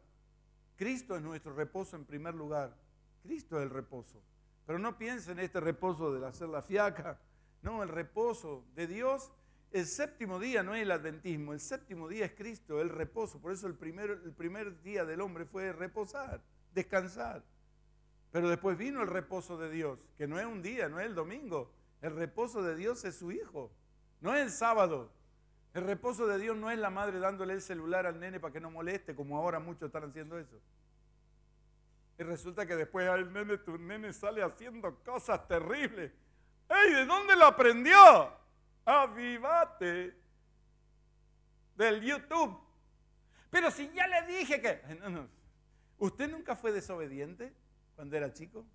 Cristo es nuestro reposo en primer lugar. Cristo es el reposo. Pero no piensen en este reposo de hacer la fiaca. No, el reposo de Dios. El séptimo día no es el adventismo, el séptimo día es Cristo, el reposo. Por eso el primer, el primer día del hombre fue reposar, descansar. Pero después vino el reposo de Dios, que no es un día, no es el domingo, el reposo de Dios es su hijo, no es el sábado. El reposo de Dios no es la madre dándole el celular al nene para que no moleste, como ahora muchos están haciendo eso. Y resulta que después el nene, tu nene sale haciendo cosas terribles. ¡Ey! ¿De dónde lo aprendió? Avivate del YouTube. Pero si ya le dije que... ¿Usted nunca fue desobediente cuando era chico?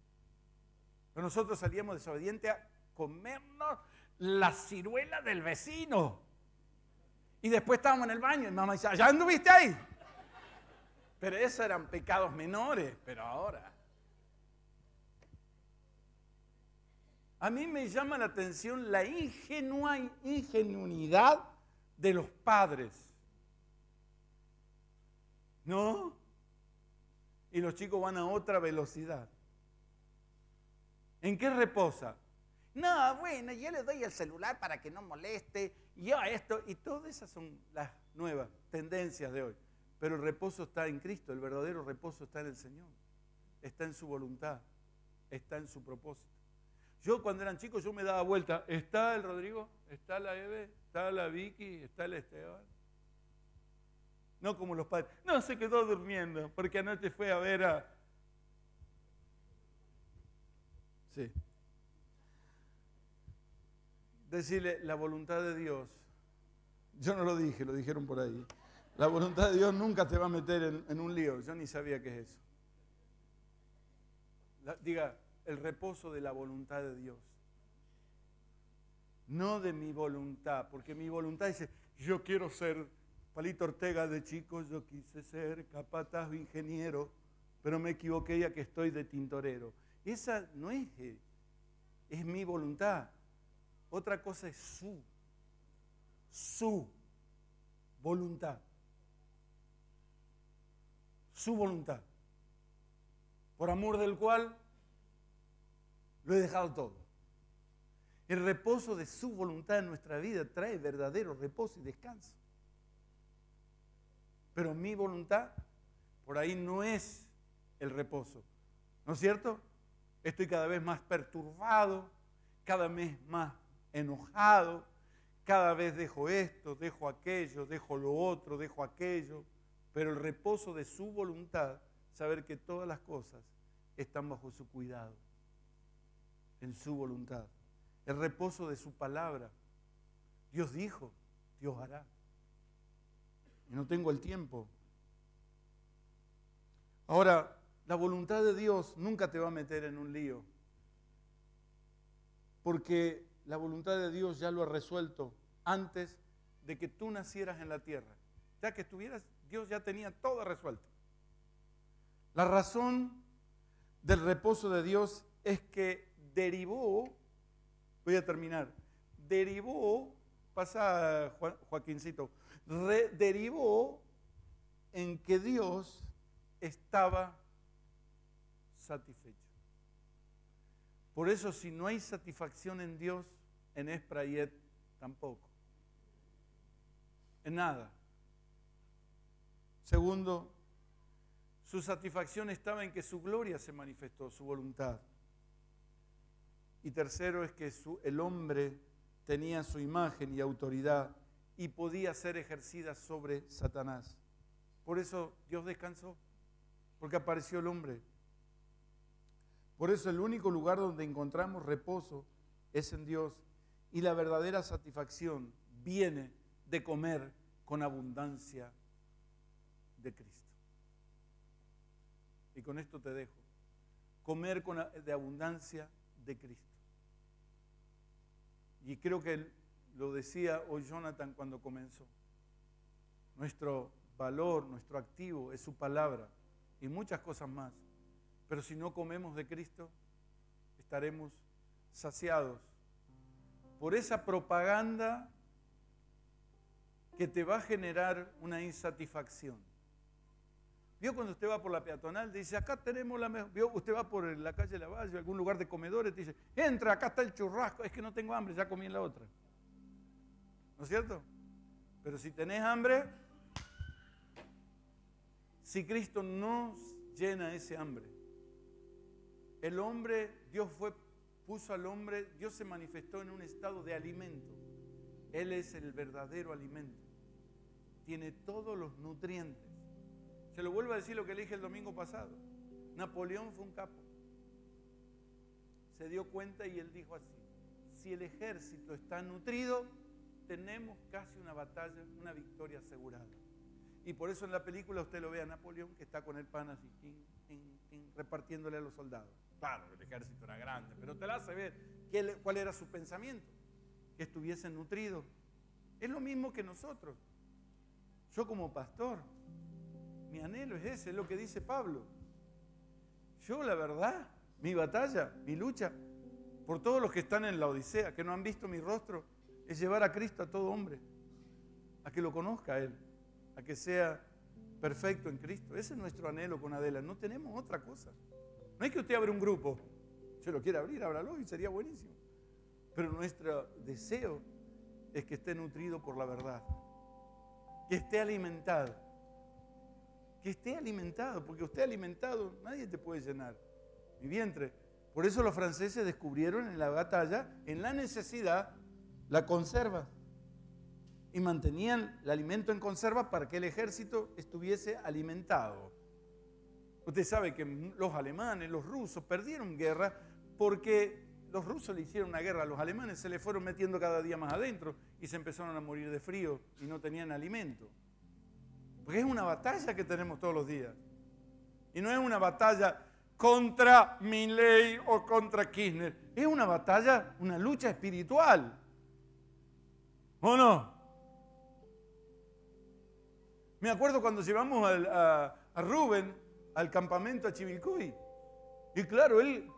Pero nosotros salíamos desobedientes a comernos la ciruela del vecino. Y después estábamos en el baño y mamá dice, ¿ya anduviste ahí? Pero esos eran pecados menores, pero ahora. A mí me llama la atención la ingenuidad de los padres. ¿No? Y los chicos van a otra velocidad. ¿En qué reposa? No, bueno, yo le doy el celular para que no moleste, yo esto, y todas esas son las nuevas tendencias de hoy. Pero el reposo está en Cristo, el verdadero reposo está en el Señor, está en su voluntad, está en su propósito. Yo cuando eran chicos yo me daba vuelta, está el Rodrigo, está la Eve, está la Vicky, está el Esteban. No como los padres. No, se quedó durmiendo porque anoche fue a ver a... Sí decirle la voluntad de Dios. Yo no lo dije, lo dijeron por ahí. La voluntad de Dios nunca te va a meter en, un lío. Yo ni sabía qué es eso. diga, el reposo de la voluntad de Dios. No de mi voluntad, porque mi voluntad dice, yo quiero ser Palito Ortega de chico, yo quise ser capataz o ingeniero, pero me equivoqué ya que estoy de tintorero. Esa no es, eh, es mi voluntad. Otra cosa es su, su voluntad. Su voluntad. Por amor del cual lo he dejado todo. El reposo de su voluntad en nuestra vida trae verdadero reposo y descanso. Pero mi voluntad por ahí no es el reposo. ¿No es cierto? Estoy cada vez más perturbado, cada vez más enojado, cada vez dejo esto, dejo aquello, dejo lo otro, dejo aquello, pero el reposo de su voluntad, saber que todas las cosas están bajo su cuidado, en su voluntad. El reposo de su palabra. Dios dijo, Dios hará. Y no tengo el tiempo. Ahora, la voluntad de Dios nunca te va a meter en un lío. Porque la voluntad de Dios ya lo ha resuelto antes de que tú nacieras en la tierra. Ya que estuvieras, Dios ya tenía todo resuelto. La razón del reposo de Dios es que derivó, voy a terminar, derivó, pasa Joaquincito, derivó en que Dios estaba satisfecho. Por eso si no hay satisfacción en Dios, en Esprayet tampoco. En nada. Segundo, su satisfacción estaba en que su gloria se manifestó, su voluntad. Y tercero es que el hombre tenía su imagen y autoridad y podía ser ejercida sobre Satanás. Por eso Dios descansó, porque apareció el hombre. Por eso el único lugar donde encontramos reposo es en Dios y la verdadera satisfacción viene de comer con abundancia de Cristo. Y con esto te dejo. Comer de abundancia de Cristo. Y creo que lo decía hoy Jonathan cuando comenzó. Nuestro valor, nuestro activo es su palabra y muchas cosas más. Pero si no comemos de Cristo, estaremos saciados por esa propaganda que te va a generar una insatisfacción. Vio cuando usted va por la peatonal, dice, acá tenemos la mejor. Vio, usted va por la calle la de valle, algún lugar de comedores, dice, entra, acá está el churrasco, es que no tengo hambre, ya comí en la otra. ¿No es cierto? Pero si tenés hambre, si Cristo nos llena ese hambre, el hombre, Dios fue puso al hombre, Dios se manifestó en un estado de alimento. Él es el verdadero alimento. Tiene todos los nutrientes. Se lo vuelvo a decir lo que le dije el domingo pasado. Napoleón fue un capo. Se dio cuenta y él dijo así, si el ejército está nutrido, tenemos casi una batalla, una victoria asegurada. Y por eso en la película usted lo ve a Napoleón que está con el pan así repartiéndole a los soldados. Claro, el ejército era grande, pero te la hace ver cuál era su pensamiento, que estuviesen nutridos. Es lo mismo que nosotros. Yo como pastor, mi anhelo es ese, es lo que dice Pablo. Yo la verdad, mi batalla, mi lucha, por todos los que están en la Odisea, que no han visto mi rostro, es llevar a Cristo a todo hombre, a que lo conozca a Él, a que sea perfecto en Cristo. Ese es nuestro anhelo con Adela. No tenemos otra cosa. No es que usted abra un grupo. Si lo quiere abrir, ábralo y sería buenísimo. Pero nuestro deseo es que esté nutrido por la verdad. Que esté alimentado. Que esté alimentado. Porque usted alimentado, nadie te puede llenar. Mi vientre. Por eso los franceses descubrieron en la batalla, en la necesidad, la conserva y mantenían el alimento en conserva para que el ejército estuviese alimentado. Usted sabe que los alemanes, los rusos perdieron guerra porque los rusos le hicieron una guerra a los alemanes, se le fueron metiendo cada día más adentro y se empezaron a morir de frío y no tenían alimento. Porque es una batalla que tenemos todos los días. Y no es una batalla contra Milley o contra Kirchner. Es una batalla, una lucha espiritual. ¿O no? Me acuerdo cuando llevamos al, a, Rubén al campamento a Chivilcoy. Y claro, él,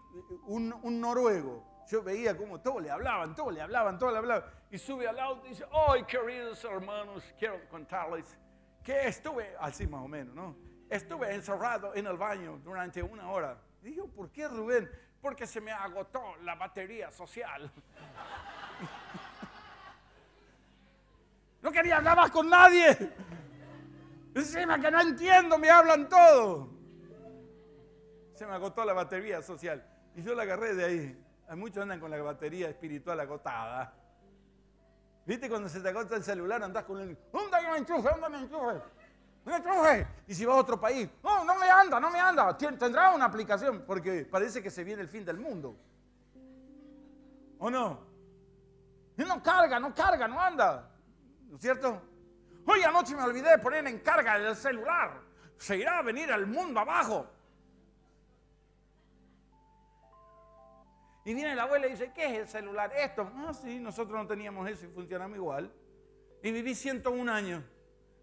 un, un noruego, yo veía cómo todos le hablaban, todos le hablaban, todo le hablaban. Y sube al auto y dice, hoy queridos hermanos, quiero contarles que estuve, así más o menos, ¿no? Estuve encerrado en el baño durante una hora. dijo ¿por qué Rubén? Porque se me agotó la batería social. [LAUGHS] no quería hablar más con nadie. Encima que no entiendo, me hablan todo. Se me agotó la batería social. Y yo la agarré de ahí. Hay muchos andan con la batería espiritual agotada. ¿Viste cuando se te agota el celular andás con el... ¿Dónde me enchufe? ¿Dónde me enchufe? me enchufe! Y si vas a otro país, no, no me anda, no me anda. Tendrá una aplicación porque parece que se viene el fin del mundo. ¿O no? Y no carga, no carga, no anda. ¿No es cierto? Hoy anoche me olvidé de poner en carga el celular. Se irá a venir al mundo abajo. Y viene la abuela y dice, ¿qué es el celular? Esto. Ah, sí, nosotros no teníamos eso y funcionamos igual. Y viví 101 años.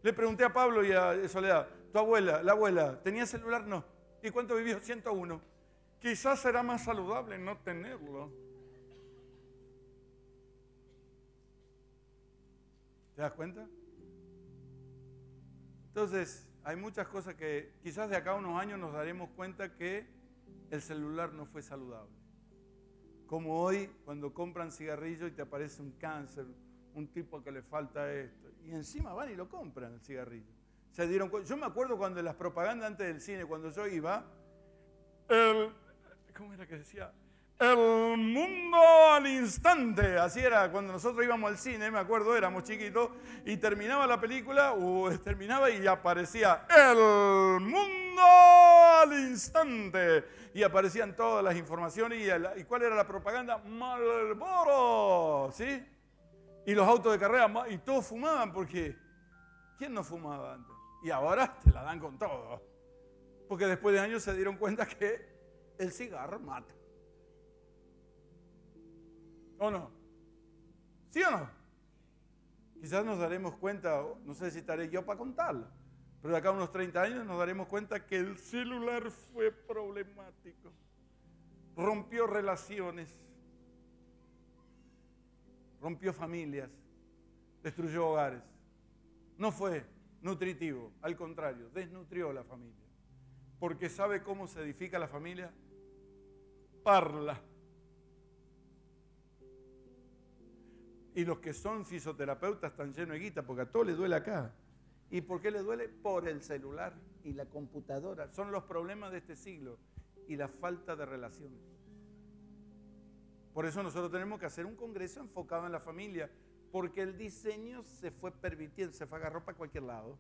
Le pregunté a Pablo y a Soledad, tu abuela, la abuela, ¿tenía celular? No. ¿Y cuánto vivió? 101. Quizás será más saludable no tenerlo. ¿Te das cuenta? Entonces, hay muchas cosas que quizás de acá a unos años nos daremos cuenta que el celular no fue saludable. Como hoy, cuando compran cigarrillo y te aparece un cáncer, un tipo que le falta esto. Y encima van y lo compran el cigarrillo. Se dieron Yo me acuerdo cuando las propagandas antes del cine, cuando yo iba, ¿cómo era que decía? El mundo al instante. Así era cuando nosotros íbamos al cine, me acuerdo, éramos chiquitos, y terminaba la película, o [LAUGHS] terminaba y aparecía el mundo al instante. Y aparecían todas las informaciones y, y cuál era la propaganda, Malboro, ¿sí? Y los autos de carrera, y todos fumaban porque ¿quién no fumaba antes? Y ahora te la dan con todo. Porque después de años se dieron cuenta que el cigarro mata. ¿O no? ¿Sí o no? Quizás nos daremos cuenta, no sé si estaré yo para contarlo, pero de acá a unos 30 años nos daremos cuenta que el celular fue problemático, rompió relaciones, rompió familias, destruyó hogares. No fue nutritivo, al contrario, desnutrió la familia. Porque ¿sabe cómo se edifica la familia? Parla. Y los que son fisioterapeutas están llenos de guita porque a todo le duele acá. ¿Y por qué le duele? Por el celular y la computadora. Son los problemas de este siglo y la falta de relaciones. Por eso nosotros tenemos que hacer un congreso enfocado en la familia, porque el diseño se fue permitiendo, se fue agarró para cualquier lado.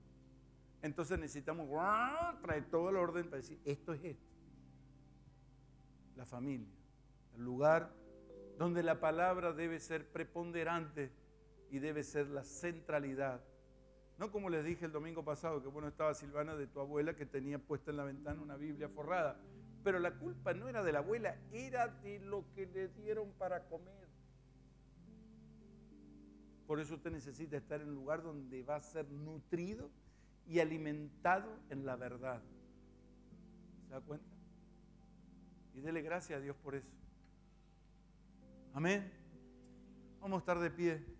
Entonces necesitamos traer todo el orden para decir, esto es esto. La familia, el lugar donde la palabra debe ser preponderante y debe ser la centralidad. No como les dije el domingo pasado, que bueno estaba Silvana de tu abuela que tenía puesta en la ventana una Biblia forrada. Pero la culpa no era de la abuela, era de lo que le dieron para comer. Por eso usted necesita estar en un lugar donde va a ser nutrido y alimentado en la verdad. ¿Se da cuenta? Y dele gracias a Dios por eso. Amén. Vamos a estar de pie.